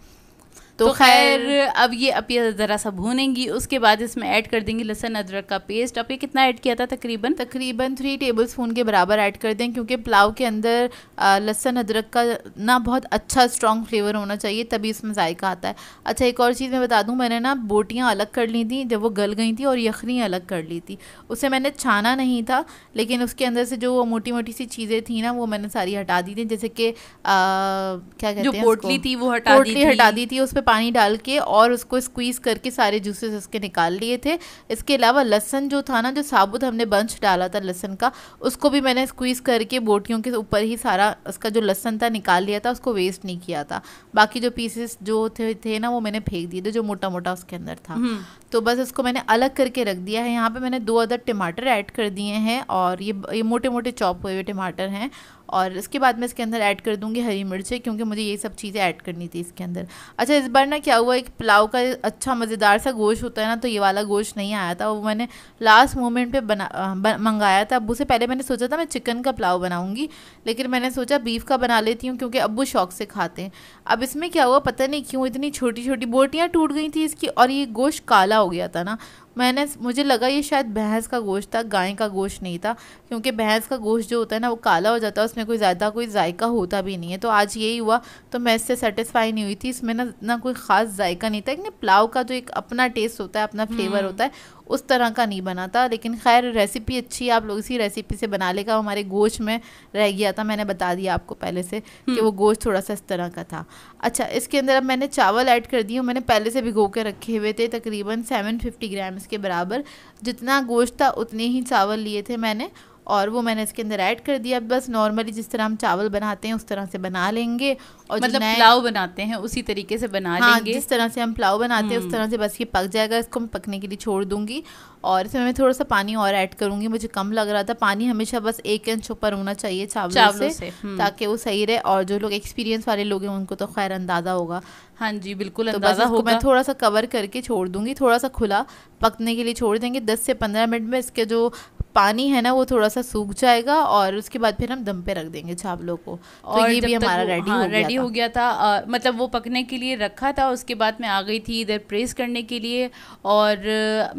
तो, तो खैर अब ये अब ये ज़रा सा भूनेंगी उसके बाद इसमें ऐड कर देंगी लहसन अदरक का पेस्ट अब ये कितना ऐड किया था तकरीबन तकरीबन थ्री टेबल स्पून के बराबर ऐड कर दें क्योंकि पुलाव के अंदर लहसन अदरक का ना बहुत अच्छा स्ट्रॉन्ग फ्लेवर होना चाहिए तभी इसमें जायका आता है अच्छा एक और चीज़ मैं बता दूँ मैंने ना बोटियाँ अलग कर ली थी जब वो गल गई थी और यखनी अलग कर ली थी उसे मैंने छाना नहीं था लेकिन उसके अंदर से जो मोटी मोटी सी चीज़ें थी ना वो मैंने सारी हटा दी थी जैसे कि क्या कहते हैं पोटली थी वो हटा हटा दी थी उस पर पानी डाल के और उसको स्क्वीज़ करके सारे जूसेस उसके निकाल लिए थे इसके अलावा लहसन जो था ना जो साबुत हमने बंच डाला था लहसन का उसको भी मैंने स्क्वीज़ करके बोटियों के ऊपर ही सारा उसका जो लहसन था निकाल लिया था उसको वेस्ट नहीं किया था बाकी जो पीसेस जो थे थे ना वो मैंने फेंक दिए थे जो मोटा मोटा उसके अंदर था हम्म। तो बस उसको मैंने अलग करके रख दिया है यहाँ पर मैंने दो अदर टमाटर ऐड कर दिए हैं और ये ये मोटे मोटे चॉप हुए हुए टमाटर हैं और इसके बाद मैं इसके अंदर ऐड कर दूँगी हरी मिर्चें क्योंकि मुझे ये सब चीज़ें ऐड करनी थी इसके अंदर अच्छा इस बार ना क्या हुआ एक पुलाव का अच्छा मज़ेदार सा गोश्त होता है ना तो ये वाला गोश्त नहीं आया था वो मैंने लास्ट मोमेंट पे बना मंगाया था अबू से पहले मैंने सोचा था मैं चिकन का पुलाव बनाऊँगी लेकिन मैंने सोचा बीफ का बना लेती हूँ क्योंकि अबू शौक से खाते हैं अब इसमें क्या हुआ पता नहीं क्यों इतनी छोटी छोटी बोटियाँ टूट गई थी इसकी और ये गोश्त काला हो गया था ना मैंने मुझे लगा ये शायद भैंस का गोश्त था गाय का गोश्त नहीं था क्योंकि भैंस का गोश्त जो होता है ना वो काला हो जाता है उसमें कोई ज़्यादा कोई जायका होता भी नहीं है तो आज यही हुआ तो मैं इससे सेटिस्फाई नहीं हुई थी इसमें ना ना कोई ख़ास जायका नहीं था लेकिन ना पुलाव का जो तो एक अपना टेस्ट होता है अपना फ्लेवर हम्म। होता है उस तरह का नहीं बना था लेकिन खैर रेसिपी अच्छी आप लोग इसी रेसिपी से बना लेगा हमारे गोश्त में रह गया था मैंने बता दिया आपको पहले से कि हम्म। वो गोश्त थोड़ा सा इस तरह का था अच्छा इसके अंदर अब मैंने चावल ऐड कर दिए मैंने पहले से भिगो के रखे हुए थे तकरीबन सेवन फिफ्टी ग्राम्स के बराबर जितना गोश्त था उतने ही चावल लिए थे मैंने और वो मैंने इसके अंदर ऐड कर दिया बस नॉर्मली जिस तरह हम चावल बनाते हैं उस तरह से बना लेंगे और मतलब पुलाव बनाते हैं उसी तरीके से बना हाँ, लेंगे जिस तरह से हम पुलाव बनाते हैं उस हम्म। तरह से बस ये पक जाएगा इसको मैं पकने के लिए छोड़ दूंगी और इसमें मैं थोड़ा सा पानी और ऐड करूंगी मुझे कम लग रहा था पानी हमेशा बस एक इंच ऊपर होना चाहिए चावल से, हम्म। ताकि वो सही रहे और जो लोग एक्सपीरियंस वाले लोग हैं उनको तो खैर अंदाज़ा होगा हाँ जी बिल्कुल तो बस इसको मैं थोड़ा सा कवर करके छोड़ दूंगी थोड़ा सा खुला पकने के लिए छोड़ देंगे दस से पंद्रह मिनट में इसके जो पानी है ना वो थोड़ा सा सूख जाएगा और उसके बाद फिर हम दम पे रख देंगे चावलों को तो और तो ये भी हमारा रेडी हाँ, हो रेडी हो गया था आ, मतलब वो पकने के लिए रखा था उसके बाद मैं आ गई थी इधर प्रेस करने के लिए और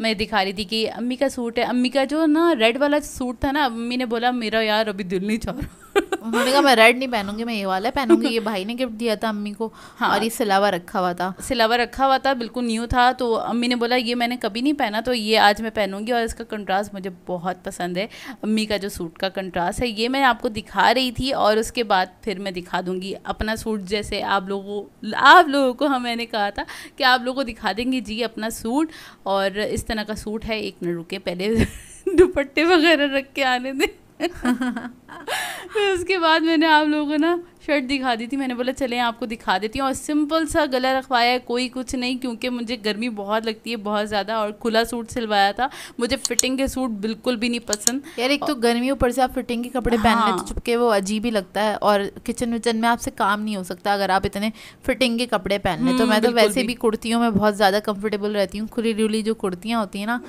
मैं दिखा रही थी कि अम्मी का सूट है अम्मी का जो ना रेड वाला सूट था ना अम्मी ने बोला मेरा यार अभी दिल नहीं चाह रहा उन्होंने कहा मैं रेड नहीं पहनूंगी मैं ये वाला पहनूंगी ये भाई ने गिफ्ट दिया था अम्मी को हाँ और ये सिलावा रखा हुआ था सिलावा रखा हुआ था बिल्कुल न्यू था तो अम्मी ने बोला ये मैंने कभी नहीं पहना तो ये आज मैं पहनूंगी और इसका कंट्रास्ट मुझे बहुत पसंद है अम्मी का जो सूट का कंट्रास्ट है ये मैं आपको दिखा रही थी और उसके बाद फिर मैं दिखा दूंगी अपना सूट जैसे आप लोगों आप लोगों को हम हाँ, मैंने कहा था कि आप लोगों को दिखा देंगे जी अपना सूट और इस तरह का सूट है एक मिनट रुके पहले दुपट्टे वगैरह रख के आने दें फिर उसके बाद मैंने आप लोगों को ना शर्ट दिखा दी थी मैंने बोला चले आपको दिखा देती हूँ और सिंपल सा गला रखवाया है कोई कुछ नहीं क्योंकि मुझे गर्मी बहुत लगती है बहुत ज़्यादा और खुला सूट सिलवाया था मुझे फिटिंग के सूट बिल्कुल भी नहीं पसंद यार एक तो गर्मी ऊपर से आप फिटिंग के कपड़े पहन तो हाँ। पहनने चुपके वो अजीब ही लगता है और किचन विचन में आपसे काम नहीं हो सकता अगर आप इतने फिटिंग के कपड़े पहन लें तो हम्म, मैं तो वैसे भी कुर्तियों में बहुत ज़्यादा कम्फर्टेबल रहती हूँ खुली डुली जो कुर्तियाँ होती हैं ना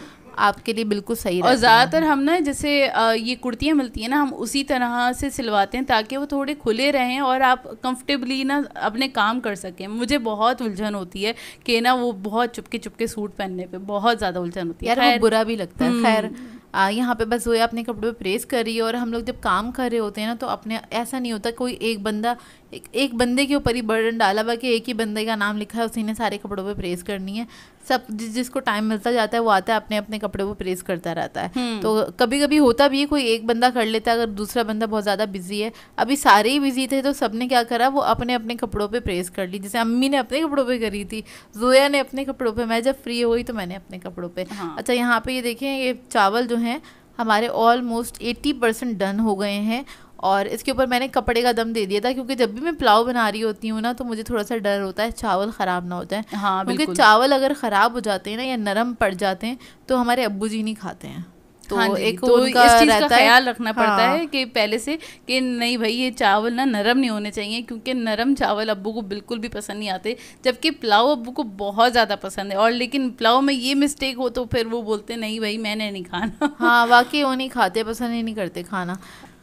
आपके लिए बिल्कुल सही और ज़्यादातर हम ना जैसे ये कुर्तियाँ मिलती हैं ना हम उसी तरह से सिलवाते हैं ताकि वो थोड़े खुले रहें और आप कंफर्टेबली ना अपने काम कर सकें मुझे बहुत उलझन होती है कि ना वो बहुत चुपके चुपके सूट पहनने पर बहुत ज़्यादा उलझन होती है यार बुरा भी लगता है खैर हम्म। यहाँ पे बस है अपने कपड़े पे प्रेस कर रही है और हम लोग जब काम कर रहे होते हैं ना तो अपने ऐसा नहीं होता कोई एक बंदा एक, एक बंदे के ऊपर ही बर्डन डाला बाकी एक ही बंदे का नाम लिखा है उसी ने सारे कपड़ों पे प्रेस करनी है सब जिस जिसको टाइम मिलता जाता है वो आता है अपने अपने कपड़े को प्रेस करता रहता है हम्म। तो कभी कभी होता भी है कोई एक बंदा कर लेता है अगर दूसरा बंदा बहुत ज़्यादा बिजी है अभी सारे ही बिजी थे तो सबने क्या करा वो अपने अपने कपड़ों पे प्रेस कर ली जैसे अम्मी ने अपने कपड़ों पे करी थी जोया ने अपने कपड़ों पर मैं जब फ्री हुई तो मैंने अपने कपड़ों पर हाँ। अच्छा यहाँ पे ये देखें ये चावल जो हैं हमारे ऑलमोस्ट एट्टी परसेंट डन हो गए हैं और इसके ऊपर मैंने कपड़े का दम दे दिया था क्योंकि जब भी मैं पुलाव बना रही होती हूँ ना तो मुझे थोड़ा सा डर होता है चावल ख़राब ना हो जाए हाँ क्योंकि चावल अगर ख़राब हो जाते हैं ना या नरम पड़ जाते हैं तो हमारे अब्बू जी नहीं खाते हैं तो हाँ एक तो इस चीज़ का ख्याल रखना हाँ। पड़ता है हाँ। कि पहले से कि नहीं भाई ये चावल ना नरम नहीं होने चाहिए क्योंकि नरम चावल अब्बू को बिल्कुल भी पसंद नहीं आते जबकि पुलाव अब्बू को बहुत ज़्यादा पसंद है और लेकिन पुलाव में ये मिस्टेक हो तो फिर वो बोलते नहीं भाई मैंने नहीं खाना हाँ वाकई वो नहीं खाते पसंद ही नहीं करते खाना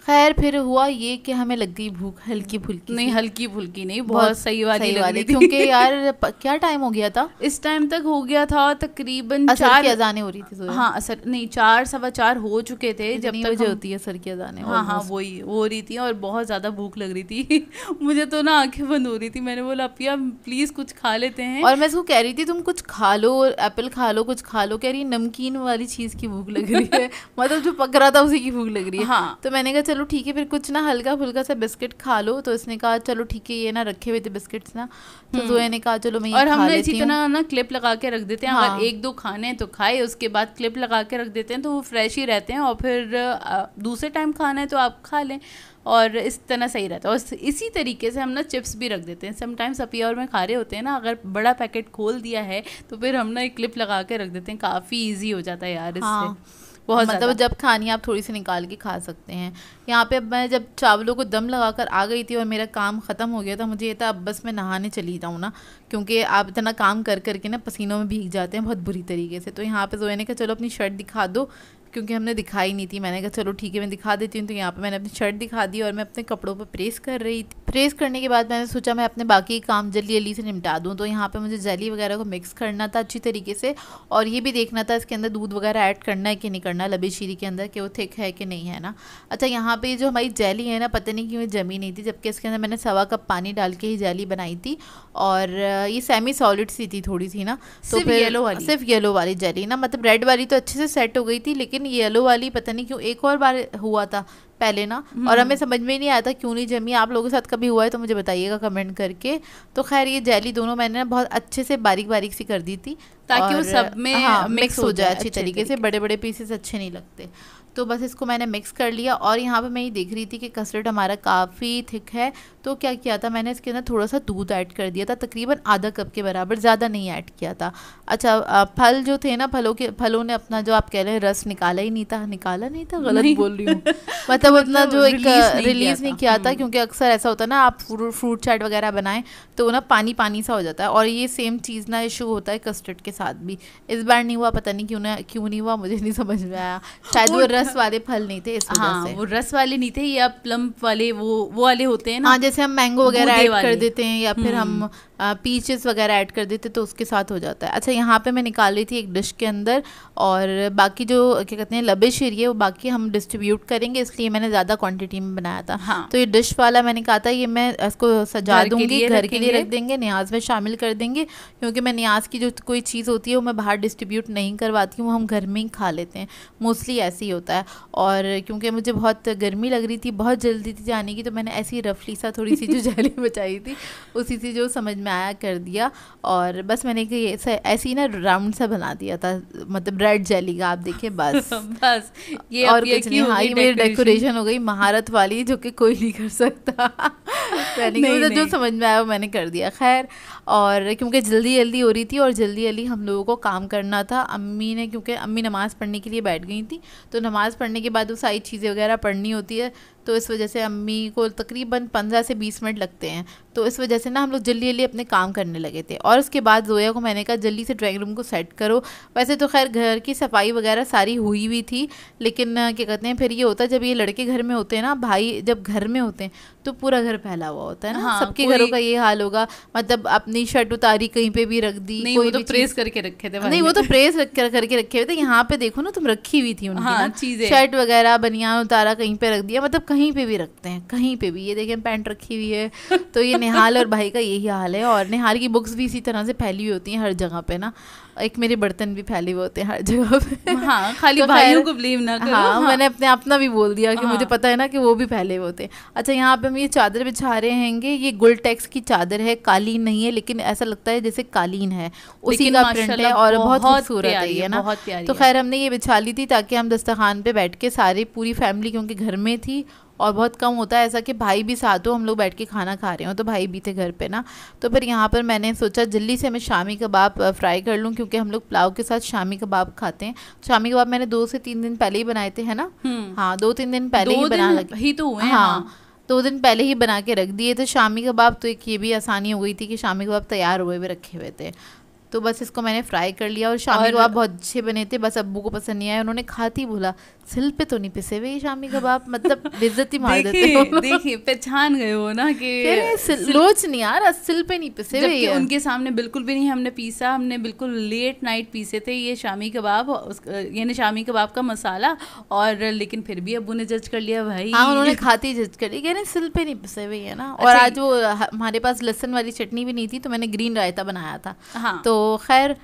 खैर फिर हुआ ये कि हमें लग गई भूख हल्की फुल्की नहीं हल्की फुल्की नहीं बहुत, बहुत सही वाली सही लग रही थी क्योंकि यार क्या टाइम हो गया था इस टाइम तक हो गया था तकरीबन चार की अजाने हो रही थी तो हाँ असर नहीं चार सवा चार हो चुके थे जब तक जो होती है सर की अजाने हाँ हाँ वही हो रही थी और बहुत ज़्यादा भूख लग रही थी मुझे तो ना आंखें बंद हो रही थी मैंने बोला पिया प्लीज़ कुछ खा लेते हैं और मैं इसको कह रही थी तुम कुछ खा लो एप्पल खा लो कुछ खा लो कह रही नमकीन वाली चीज़ की भूख लग रही है मतलब जो पक रहा था उसी की भूख लग रही है हाँ तो मैंने कहा चलो ठीक है फिर कुछ ना हल्का फुल्का सा बिस्किट खा लो तो इसने कहा चलो ठीक है ये ना रखे हुए थे बिस्किट्स ना तो हम्म। जो ने कहा चलो मैं और हमने इसी तरह ना क्लिप लगा के रख देते हैं हाँ। अगर एक दो खाने तो खाए उसके बाद क्लिप लगा के रख देते हैं तो वो फ्रेश ही रहते हैं और फिर दूसरे टाइम खाना है तो आप खा लें और इस तरह सही रहता है और इसी तरीके से हम ना चिप्स भी रख देते हैं समटाइम्स अपी और में खा रहे होते हैं ना अगर बड़ा पैकेट खोल दिया है तो फिर हम ना एक क्लिप लगा के रख देते हैं काफ़ी ईजी हो जाता है यार इससे हाँ। बहुत मतलब जब खानी आप थोड़ी सी निकाल के खा सकते हैं यहाँ पे अब मैं जब चावलों को दम लगा कर आ गई थी और मेरा काम ख़त्म हो गया था मुझे ये था अब बस मैं नहाने चली जाऊँ ना क्योंकि आप इतना काम कर करके ना पसीनों में भीग जाते हैं बहुत बुरी तरीके से तो यहाँ पे जोए ने कहा चलो अपनी शर्ट दिखा दो क्योंकि हमने दिखाई नहीं थी मैंने कहा चलो ठीक है मैं दिखा देती हूँ तो यहाँ पे मैंने अपनी शर्ट दिखा दी और मैं अपने कपड़ों पर प्रेस कर रही थी प्रेस करने के बाद मैंने सोचा मैं अपने बाकी काम जल्दी जल्दी से निपटा दूँ तो यहाँ पर मुझे जली वगैरह को मिक्स करना था अच्छी तरीके से और ये भी देखना था इसके अंदर दूध वगैरह ऐड करना है कि नहीं करना लबी शीरी के अंदर कि वो थिक है कि नहीं है ना अच्छा यहाँ पे जो हमारी जैली है ना पता नहीं क्यों जमी नहीं थी जबकि इसके अंदर मैंने सवा कप पानी डाल के ही जैली बनाई थी और ये सेमी सॉलिड सी थी थोड़ी सी ना तो सिर्फ येलो वाली सिर्फ येलो वाली जैली ना मतलब रेड वाली तो अच्छे से सेट हो गई थी लेकिन लेकिन येलो वाली पता नहीं क्यों एक और बार हुआ था पहले ना और हमें हम्म। समझ में नहीं आया था क्यों नहीं जमी आप लोगों के साथ कभी हुआ है तो मुझे बताइएगा कमेंट करके तो खैर ये जेली दोनों मैंने ना बहुत अच्छे से बारीक बारीक सी कर दी थी ताकि वो सब में हाँ, मिक्स हो जाए अच्छी तरीके से बड़े बड़े पीसेस अच्छे नहीं लगते तो बस इसको मैंने मिक्स कर लिया और यहाँ पे मैं ये देख रही थी कि कस्टर्ड हमारा काफ़ी थिक है तो क्या किया था मैंने इसके अंदर थोड़ा सा दूध ऐड कर दिया था तकरीबन आधा कप के बराबर ज़्यादा नहीं ऐड किया था अच्छा फल जो थे ना फलों के फलों ने अपना जो आप कह रहे हैं रस निकाला ही नहीं था निकाला नहीं था गलत बोल रही हूँ मतलब उतना तो जो एक रिलीज़ नहीं किया था हम्म। क्योंकि अक्सर ऐसा होता ना आप फ्रूट चाट वगैरह बनाएं तो ना पानी पानी सा हो जाता है और ये सेम चीज़ ना इशू होता है कस्टर्ड के साथ भी इस बार नहीं हुआ पता नहीं क्यों ना क्यों नहीं हुआ मुझे नहीं समझ में आया शायद वो रस रस वाले फल नहीं थे इस हाँ से। वो रस वाले नहीं थे या प्लम वाले वो वो वाले होते हैं ना हाँ जैसे हम मैंगो वगैरह ऐड कर देते हैं या फिर हम पीचेस हम्म। वगैरह ऐड कर देते तो उसके साथ हो जाता है अच्छा यहाँ पे मैं निकाल रही थी एक डिश के अंदर और बाकी जो क्या कहते हैं लबे शेरी है वो बाकी हम डिस्ट्रीब्यूट करेंगे इसलिए मैंने ज़्यादा क्वांटिटी में बनाया था हाँ। तो ये डिश वाला मैंने कहा था ये मैं इसको सजा दूंगी घर के लिए रख देंगे न्याज में शामिल कर देंगे क्योंकि मैं न्याज की जो कोई चीज़ होती है वो मैं बाहर डिस्ट्रीब्यूट नहीं करवाती हूँ हम घर में ही खा लेते हैं मोस्टली ऐसे ही होता है है और क्योंकि मुझे बहुत गर्मी लग रही थी बहुत जल्दी थी जाने की तो मैंने ऐसी रफली सा थोड़ी सी जो जाली बचाई थी उसी से जो समझ में आया कर दिया और बस मैंने कि ऐसी ना राउंड सा बना दिया था मतलब रेड जैली का आप देखिए बस बस ये और कुछ नहीं हाँ मेरी डेकोरेशन हो गई महारत वाली जो कि कोई नहीं कर सकता मुझे जो समझ में आया वो मैंने कर दिया खैर और क्योंकि जल्दी जल्दी हो रही थी और जल्दी जल्दी हम लोगों को काम करना था अम्मी ने क्योंकि अम्मी नमाज़ पढ़ने के लिए बैठ गई थी तो नमाज़ नमाज़ पढ़ने के बाद वो सारी चीज़ें वगैरह पढ़नी होती है तो इस वजह से अम्मी को तकरीबन पंद्रह से बीस मिनट लगते हैं तो इस वजह से ना हम लोग जल्दी जल्दी अपने काम करने लगे थे और उसके बाद जोया को मैंने कहा जल्दी से ड्राइंग रूम को सेट करो वैसे तो खैर घर की सफाई वगैरह सारी हुई हुई थी लेकिन क्या कहते हैं फिर ये होता है जब ये लड़के घर में होते हैं ना भाई जब घर में होते हैं तो पूरा घर फैला हुआ होता है ना हाँ, सबके घरों का ये हाल होगा मतलब अपनी शर्ट उतारी कहीं पे भी रख दी नहीं वो तो प्रेस करके रखे थे नहीं वो तो प्रेस करके रखे हुए थे यहाँ पे देखो ना तुम रखी हुई थी उनकी हाँ, शर्ट वगैरह बनियान उतारा कहीं पे रख दिया मतलब कहीं पे भी रखते हैं कहीं पे भी ये देखें पैंट रखी हुई है तो ये निहाल और भाई का यही हाल है और निहाल की बुक्स भी इसी तरह से फैली हुई होती हैं हर जगह पे ना एक मेरे बर्तन भी फैले हुए होते हैं हर जगह पे हाँ खाली तो भाइयों को ब्लेम ना करो हाँ, हाँ मैंने अपने अपना भी बोल दिया कि हाँ, मुझे पता है ना कि वो भी फैले हुए होते हैं अच्छा यहाँ पे हम ये चादर बिछा रहे हैंगे ये गुलटेक्स की चादर है कालीन नहीं है लेकिन ऐसा लगता है जैसे कालीन है उसी का प्रिंट है और बहुत खूबसूरत है ये ना तो खैर हमने ये बिछा ली थी ताकि हम दस्तखान पे बैठ के सारे पूरी फैमिली क्योंकि घर में थी और बहुत कम होता है ऐसा कि भाई भी साथ हो हम लोग बैठ के खाना खा रहे हो तो भाई भी थे घर पे ना तो फिर यहाँ पर मैंने सोचा जल्दी से मैं शामी कबाब फ्राई कर लूँ क्योंकि हम लोग पुलाव के साथ शामी कबाब खाते हैं शामी कबाब मैंने दो से तीन दिन पहले ही बनाए थे है ना हम्म। हाँ दो तीन दिन पहले ही बना ही तो हुए हाँ, हाँ दो दिन पहले ही बना के रख दिए थे शामी कबाब तो एक ये भी आसानी हो गई थी कि शामी कबाब तैयार हुए हुए रखे हुए थे तो बस इसको मैंने फ्राई कर लिया और शामी कबाब बहुत अच्छे बने थे बस अब्बू को पसंद नहीं आया उन्होंने खाते ही बोला सिल पे तो नहीं पिसे हुए शामी कबाब मतलब बेइज्जत ही मार देते हो देखिए पहचान गए हो ना कि लोच नहीं यार सिल पे नहीं पिसे हुए उनके सामने बिल्कुल भी नहीं हमने पीसा हमने बिल्कुल लेट नाइट पीसे थे ये शामी कबाब यानी शामी कबाब का मसाला और लेकिन फिर भी अबू ने जज कर लिया भाई हाँ उन्होंने खाते ही जज कर लिया सिल पे नहीं पिसे हुए है ना और अच्छा, आज वो हमारे पास लहसन वाली चटनी भी नहीं थी तो मैंने ग्रीन रायता बनाया था हाँ। तो तो खैर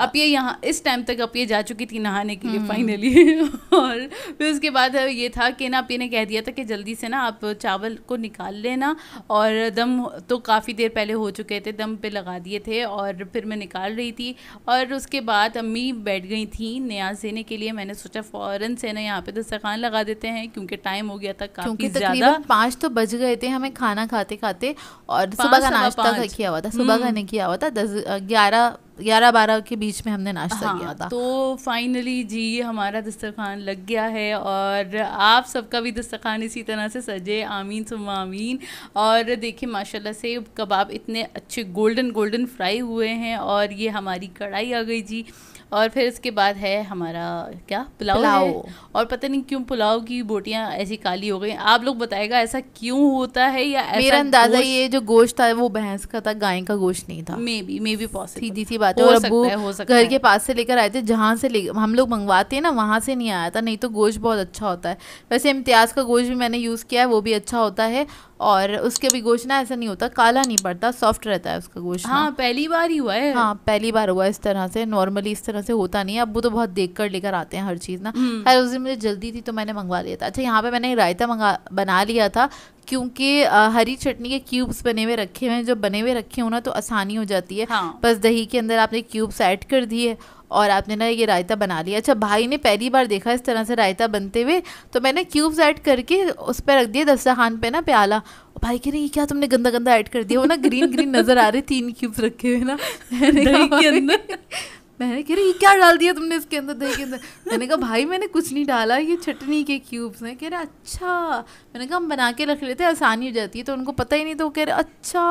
अब ये यहाँ इस टाइम तक अब ये जा चुकी थी नहाने के लिए फाइनली हम्म। और फिर उसके बाद ये था कि ना आप ने कह दिया था कि जल्दी से ना आप चावल को निकाल लेना और दम तो काफ़ी देर पहले हो चुके थे दम पे लगा दिए थे और फिर मैं निकाल रही थी और उसके बाद अम्मी बैठ गई थी न्याज देने के लिए मैंने सोचा फ़ौरन से ना यहाँ पे दस्तरखान लगा देते हैं क्योंकि टाइम हो गया था काफ़ी ज़्यादा पाँच तो बज गए थे हमें खाना खाते खाते और सुबह का नाश्ता किया हुआ था सुबह का हम्म। नहीं किया हुआ था दस ग्यारह ग्यारह बारह के बीच में हमने नाश्ता हाँ, किया था तो फाइनली जी हमारा दस्तरखान लग गया है और आप सबका भी दस्तरखान इसी तरह से सजे आमीन सुम आमीन और देखिए माशाल्लाह से कबाब इतने अच्छे गोल्डन गोल्डन फ्राई हुए हैं और ये हमारी कढ़ाई आ गई जी और फिर इसके बाद है हमारा क्या पुलाव, पुलाव। और पता नहीं क्यों पुलाव की बोटियां ऐसी काली हो गई आप लोग बताएगा ऐसा क्यों होता है या ऐसा मेरा अंदाजा ये जो गोश्त था वो भैंस का था गाय का गोश्त नहीं था maybe maybe possible सीधी सी बात है और अबू घर के पास से लेकर आए थे जहाँ से हम लोग मंगवाते हैं ना वहाँ से नहीं आया था नहीं तो गोश्त बहुत अच्छा होता है वैसे इम्तियाज़ का गोश्त भी मैंने यूज़ किया है वो भी अच्छा होता है और उसके भी गोश्त ऐसा नहीं होता काला नहीं पड़ता सॉफ्ट रहता है उसका गोश्त हाँ पहली बार ही हुआ है हाँ पहली बार हुआ इस तरह से नॉर्मली इस तरह से होता नहीं है वो तो बहुत देख कर लेकर आते हैं हर चीज़ ना हम्म। खैर उस दिन मुझे जल्दी थी तो मैंने मंगवा लिया था अच्छा यहाँ पे मैंने रायता मंगा बना लिया था क्योंकि हरी चटनी के क्यूब्स बने हुए रखे हुए हैं जब बने हुए रखे हो ना तो आसानी हो जाती है हाँ। बस दही के अंदर आपने क्यूब्स ऐड कर दिए और आपने ना ये रायता बना लिया अच्छा भाई ने पहली बार देखा इस तरह से रायता बनते हुए तो मैंने क्यूब्स ऐड करके उस पर रख दिया दस्तरखान पे ना प्याला भाई कह रहे ये क्या तुमने गंदा गंदा ऐड कर दिया वो ना ग्रीन ग्रीन नज़र आ रहे तीन क्यूब्स रखे हुए ना मैंने कह रही ये क्या डाल दिया तुमने इसके अंदर दही के अंदर मैंने कहा भाई मैंने कुछ नहीं डाला ये चटनी के क्यूब्स हैं कह रहे अच्छा मैंने कहा हम बना के रख लेते आसानी हो जाती है तो उनको पता ही नहीं तो कह रहे अच्छा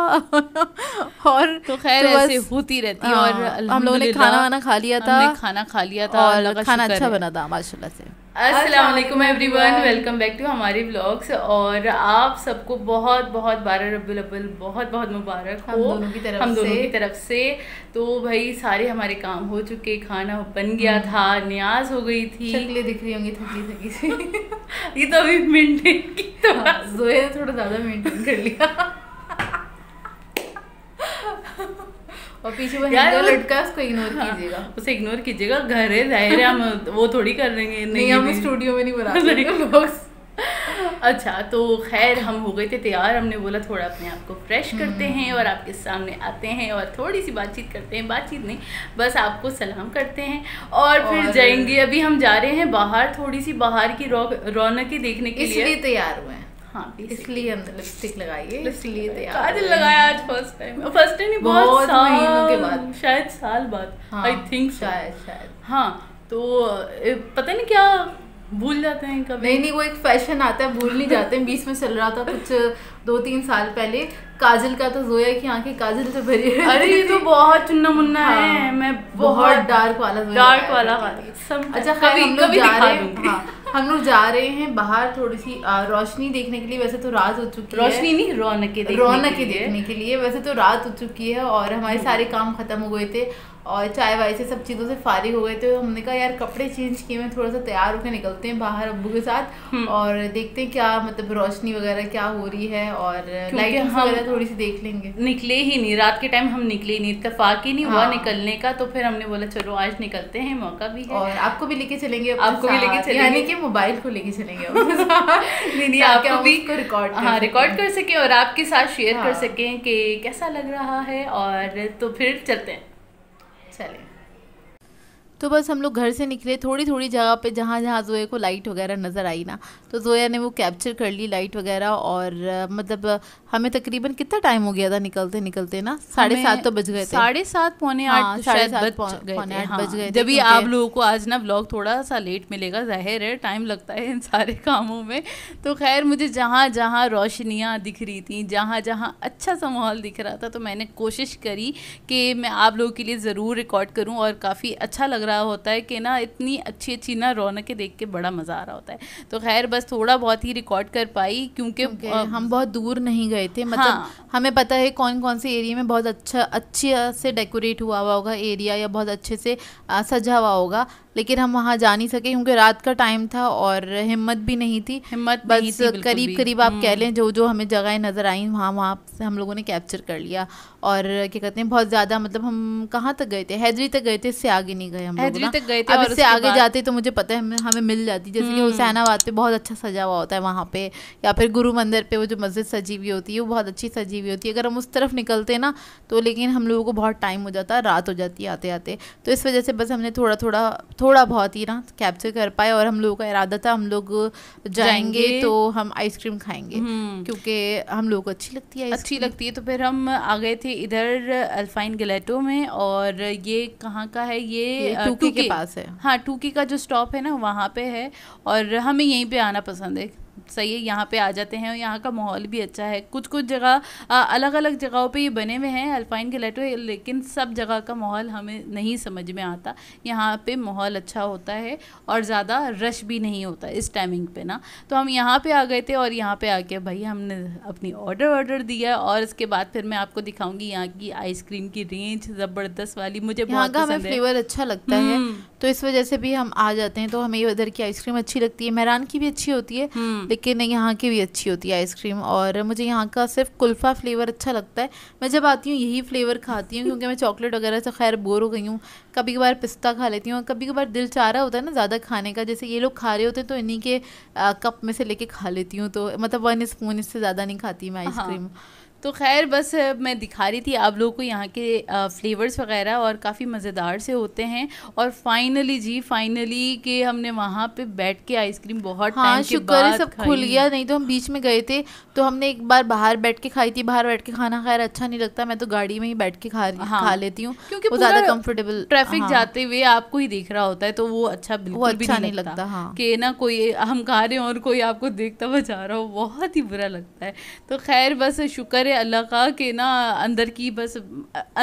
और तो खैर तो ऐसे होती रहती है हाँ, और हम लोगों ने खाना वाना खा लिया था खाना खा लिया था और खाना अच्छा बना था माशाला से असलम everyone welcome back to हमारी ब्लॉग्स और आप सबको बहुत बहुत बारह रबुल अव्वल बहुत बहुत मुबारक हो हम दोनों की तरफ हम दोनों की तरफ से तो भाई सारे हमारे काम हो चुके खाना बन गया हम्म। था न्याज हो गई थी शक्लें दिख रही होंगी थकी थकी से ये तो अभी मेंटेन की तो हाँ, थोड़ा ज़्यादा मेंटेन कर लिया और पीछे वो यार वो लड़का उसको इग्नोर हाँ, कीजिएगा उसे इग्नोर कीजिएगा घर है जाहिर है हम वो थोड़ी कर हैं नहीं हम स्टूडियो में नहीं बना बॉक्स अच्छा तो खैर हम हो गए थे तैयार हमने बोला थोड़ा अपने आप को फ्रेश हम्म। करते हैं और आपके सामने आते हैं और थोड़ी सी बातचीत करते हैं बातचीत नहीं बस आपको सलाम करते हैं और फिर और जाएंगे अभी हम जा रहे हैं बाहर थोड़ी सी बाहर की रौनक देखने के लिए इसलिए तैयार हुए हैं हाँ, इसलिए हमने लिपस्टिक लगाई है इसलिए लगाया आज फर्स्ट टाइम फर्स्ट टाइम नहीं बहुत महीनों के बाद शायद साल बाद आई हाँ, थिंक शायद शायद हाँ तो पता नहीं क्या भूल जाते हैं कभी नहीं नहीं वो एक फैशन आता है भूल नहीं जाते हैं बीच में चल रहा था कुछ दो तीन साल पहले काजल का तो जोया की आंखें काजल से भरी है अरे ये तो बहुत चुन्ना मुन्ना हाँ, है अच्छा, मैं बहुत डार्क वाला डार्क वाला अच्छा कभी हम लोग जा रहे हैं हाँ, हम लोग जा रहे हैं बाहर थोड़ी सी रोशनी देखने के लिए वैसे तो रात हो चुकी है रोशनी नहीं रौनक रौनक देखने के लिए वैसे तो रात हो चुकी है और हमारे हाँ। सारे काम खत्म हो गए थे और चाय वाय से सब चीज़ों से फारिग हो गए तो हमने कहा यार कपड़े चेंज किए हैं थोड़ा सा तैयार होकर निकलते हैं बाहर अबू के साथ हम्म। और देखते हैं क्या मतलब रोशनी वगैरह क्या हो रही है और लाइट वगैरह थोड़ी सी देख लेंगे निकले ही नहीं रात के टाइम हम निकले ही नहीं इतफाक ही नहीं हुआ हाँ। निकलने का तो फिर हमने बोला चलो आज निकलते हैं मौका भी है और आपको भी लेके चलेंगे आपको भी लेके चलेंगे यानी कि मोबाइल को लेके चलेंगे आपको भी रिकॉर्ड हाँ रिकॉर्ड कर सके और आपके साथ शेयर कर हाँ। सकें कि कैसा लग रहा है और तो फिर चलते हैं चलें तो बस हम लोग घर से निकले थोड़ी थोड़ी जगह पे जहाँ जहाँ जोया को लाइट वगैरह नज़र आई ना तो जोया ने वो कैप्चर कर ली लाइट वगैरह और मतलब हमें तकरीबन कितना टाइम हो गया था निकलते निकलते ना साढ़े सात तो बज गए साढ़े सात पौने आठ हाँ, तो साढ़े सात पौने आठ बज हाँ। गए जब आप लोगों को आज ना ब्लॉग थोड़ा सा लेट मिलेगा जाहिर है टाइम लगता है इन सारे कामों में तो खैर मुझे जहाँ जहाँ रोशनियाँ दिख रही थी जहाँ जहाँ अच्छा सा माहौल दिख रहा था तो मैंने कोशिश करी कि मैं आप लोगों के लिए ज़रूर रिकॉर्ड करूँ और काफ़ी अच्छा लग रहा रहा होता है कि ना इतनी अच्छी अच्छी ना रौनकें देख के बड़ा मज़ा आ रहा होता है तो खैर बस थोड़ा बहुत ही रिकॉर्ड कर पाई क्योंकि हम बहुत दूर नहीं गए थे मतलब हाँ। हमें पता है कौन कौन से एरिया में बहुत अच्छा अच्छे से डेकोरेट हुआ हुआ होगा एरिया या बहुत अच्छे से सजा हुआ होगा लेकिन हम वहाँ जा नहीं सके क्योंकि रात का टाइम था और हिम्मत भी नहीं थी हिम्मत बस करीब करीब आप कह हम्म। लें जो जो हमें जगह नज़र आई वहाँ वहाँ से हम लोगों ने कैप्चर कर लिया और क्या कहते हैं बहुत ज़्यादा मतलब हम कहाँ तक गए थे हैदरी तक गए थे इससे आगे नहीं गए हम हैदरी तक गए थे अब इससे आगे जाते तो मुझे पता है हमें मिल जाती जैसे कि हम्म। हुसैनाबाद पे बहुत अच्छा सजा हुआ होता है वहाँ पे या फिर गुरु मंदिर पर वो जो मस्जिद सजी हुई होती है वो बहुत अच्छी सजी हुई होती है अगर हम उस तरफ निकलते ना तो लेकिन हम लोगों को बहुत टाइम हो जाता रात हो जाती आते आते तो इस वजह से बस हमने थोड़ा थोड़ा थोड़ा बहुत ही ना कैप्चर कर पाए और हम लोगों का इरादा था हम लोग जाएंगे, जाएंगे तो हम आइसक्रीम खाएंगे हम्म। क्योंकि हम लोग को अच्छी लगती है अच्छी लगती है तो फिर हम आ गए थे इधर अल्फाइन गलेटो में और ये कहाँ का है ये, ये टूकी के पास है हाँ टूकी का जो स्टॉप है ना वहाँ पे है और हमें यहीं पे आना पसंद है सही है यहाँ पे आ जाते हैं और यहाँ का माहौल भी अच्छा है कुछ कुछ जगह अलग अलग जगहों पे ये बने हुए हैं अल्फाइन लेटो लेकिन सब जगह का माहौल हमें नहीं समझ में आता यहाँ पे माहौल अच्छा होता है और ज़्यादा रश भी नहीं होता इस टाइमिंग पे ना तो हम यहाँ पे आ गए थे और यहाँ पे आके भाई हमने अपनी ऑर्डर ऑर्डर दिया और इसके बाद फिर मैं आपको दिखाऊंगी यहाँ की आइसक्रीम की रेंज ज़बरदस्त वाली मुझे बहुत का फ्लेवर अच्छा लगता है हम्म। तो इस वजह से भी हम आ जाते हैं तो हमें उधर की आइसक्रीम अच्छी लगती है मेहरान की भी अच्छी होती है हम्म। लेकिन यहाँ की भी अच्छी होती है आइसक्रीम और मुझे यहाँ का सिर्फ कुल्फ़ा फ्लेवर अच्छा लगता है मैं जब आती हूँ यही फ्लेवर खाती हूँ क्योंकि मैं चॉकलेट वगैरह से खैर बोर हो गई हूँ कभी कभार पिस्ता खा लेती हूँ और कभी कभार दिल चाह रहा होता है ना ज़्यादा खाने का जैसे ये लोग खा रहे होते हैं तो इन्हीं के कप में से लेके खा लेती हूँ तो मतलब वन स्पून इससे ज़्यादा नहीं खाती मैं हाँ। आइसक्रीम हाँ। तो खैर बस मैं दिखा रही थी आप लोगों को यहाँ के फ्लेवर्स वगैरह और काफ़ी मज़ेदार से होते हैं और फाइनली जी फाइनली कि हमने वहाँ पे बैठ के आइसक्रीम बहुत हाँ शुक्र है सब खुल गया नहीं तो हम बीच में गए थे तो हमने एक बार बाहर बैठ के खाई थी बाहर बैठ के खाना खैर अच्छा नहीं लगता मैं तो गाड़ी में ही बैठ के खा हाँ, खा लेती हूँ क्योंकि वो ज़्यादा कम्फर्टेबल ट्रैफिक हाँ। जाते हुए आपको ही देख रहा होता है तो वो अच्छा बिल्कुल भी अच्छा नहीं लगता हाँ। कि ना कोई हम खा रहे हैं और कोई आपको देखता हुआ जा रहा हो बहुत ही बुरा लगता है तो खैर बस शुक्र अल्लाह का कि ना अंदर की बस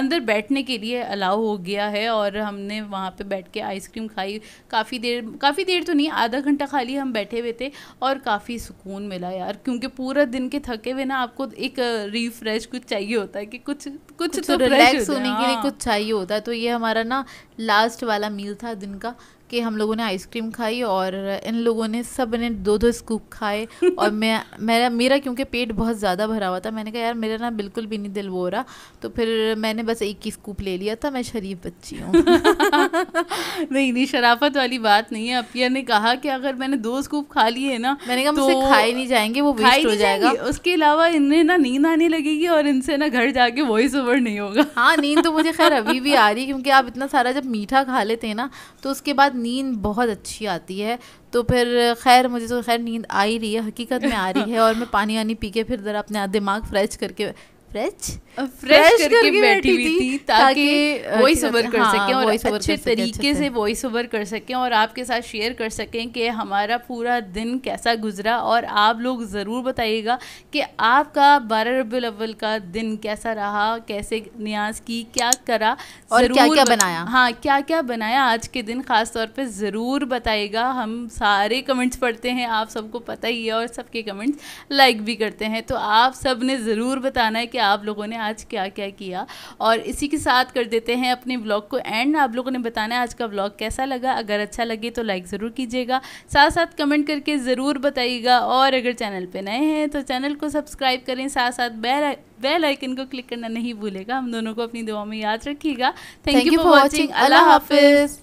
अंदर बैठने के लिए अलाउ हो गया है और हमने वहाँ पे बैठ के आइसक्रीम खाई काफ़ी देर काफ़ी देर तो नहीं आधा घंटा खाली हम बैठे हुए थे और काफ़ी सुकून मिला यार क्योंकि पूरा दिन के थके हुए ना आपको एक रिफ्रेश कुछ चाहिए होता है कि कुछ कुछ, कुछ तो रिलैक्स तो होने के लिए हाँ। कुछ चाहिए होता है तो ये हमारा ना लास्ट वाला मील था दिन का कि हम लोगों ने आइसक्रीम खाई और इन लोगों ने सब ने दो दो स्कूप खाए और मैं मेरा मेरा क्योंकि पेट बहुत ज़्यादा भरा हुआ था मैंने कहा यार मेरा ना बिल्कुल भी नहीं दिल वो रहा तो फिर मैंने बस एक ही स्कूप ले लिया था मैं शरीफ बच्ची हूँ नहीं नहीं शराफत वाली बात नहीं है अपिया ने कहा कि अगर मैंने दो स्कूप खा लिए ना मैंने कहा तो खाए नहीं जाएंगे वो वेस्ट हो जाएगा उसके अलावा इनमें ना नींद आने लगेगी और इनसे ना घर जाके वॉइस ओवर नहीं होगा हाँ नींद तो मुझे खैर अभी भी आ रही क्योंकि आप इतना सारा जब मीठा खा लेते हैं ना तो उसके बाद नींद बहुत अच्छी आती है तो फिर खैर मुझे तो खैर नींद आ ही रही है हकीकत में आ रही है और मैं पानी वानी पी के फिर ज़रा अपने दिमाग फ्रेश करके फ्रेश फ्रेश करके बैठी हुई थी ताकि वॉइस ओवर मतलब कर हाँ, सके और अच्छे तरीके से वॉइस ओवर कर सकें और आपके साथ शेयर कर सकें कि हमारा पूरा दिन कैसा गुजरा और आप लोग ज़रूर बताइएगा कि आपका बारह रबी अव्वल का दिन कैसा रहा कैसे न्याज की क्या करा और क्या क्या बनाया हाँ क्या क्या बनाया आज के दिन ख़ास तौर पर ज़रूर बताइएगा हम सारे कमेंट्स पढ़ते हैं आप सबको पता ही है और सबके कमेंट्स लाइक भी करते हैं तो आप सब ने ज़रूर बताना है कि कि आप लोगों ने आज क्या क्या किया और इसी के साथ कर देते हैं अपने ब्लॉग को एंड आप लोगों ने बताना है आज का ब्लॉग कैसा लगा अगर अच्छा लगे तो लाइक ज़रूर कीजिएगा साथ साथ कमेंट करके ज़रूर बताइएगा और अगर चैनल पर नए हैं तो चैनल को सब्सक्राइब करें साथ साथ बेल बेल आइकन को क्लिक करना नहीं भूलेगा हम दोनों को अपनी दुआ में याद रखिएगा थैंक यू फॉर वॉचिंग अल्लाह हाफिज़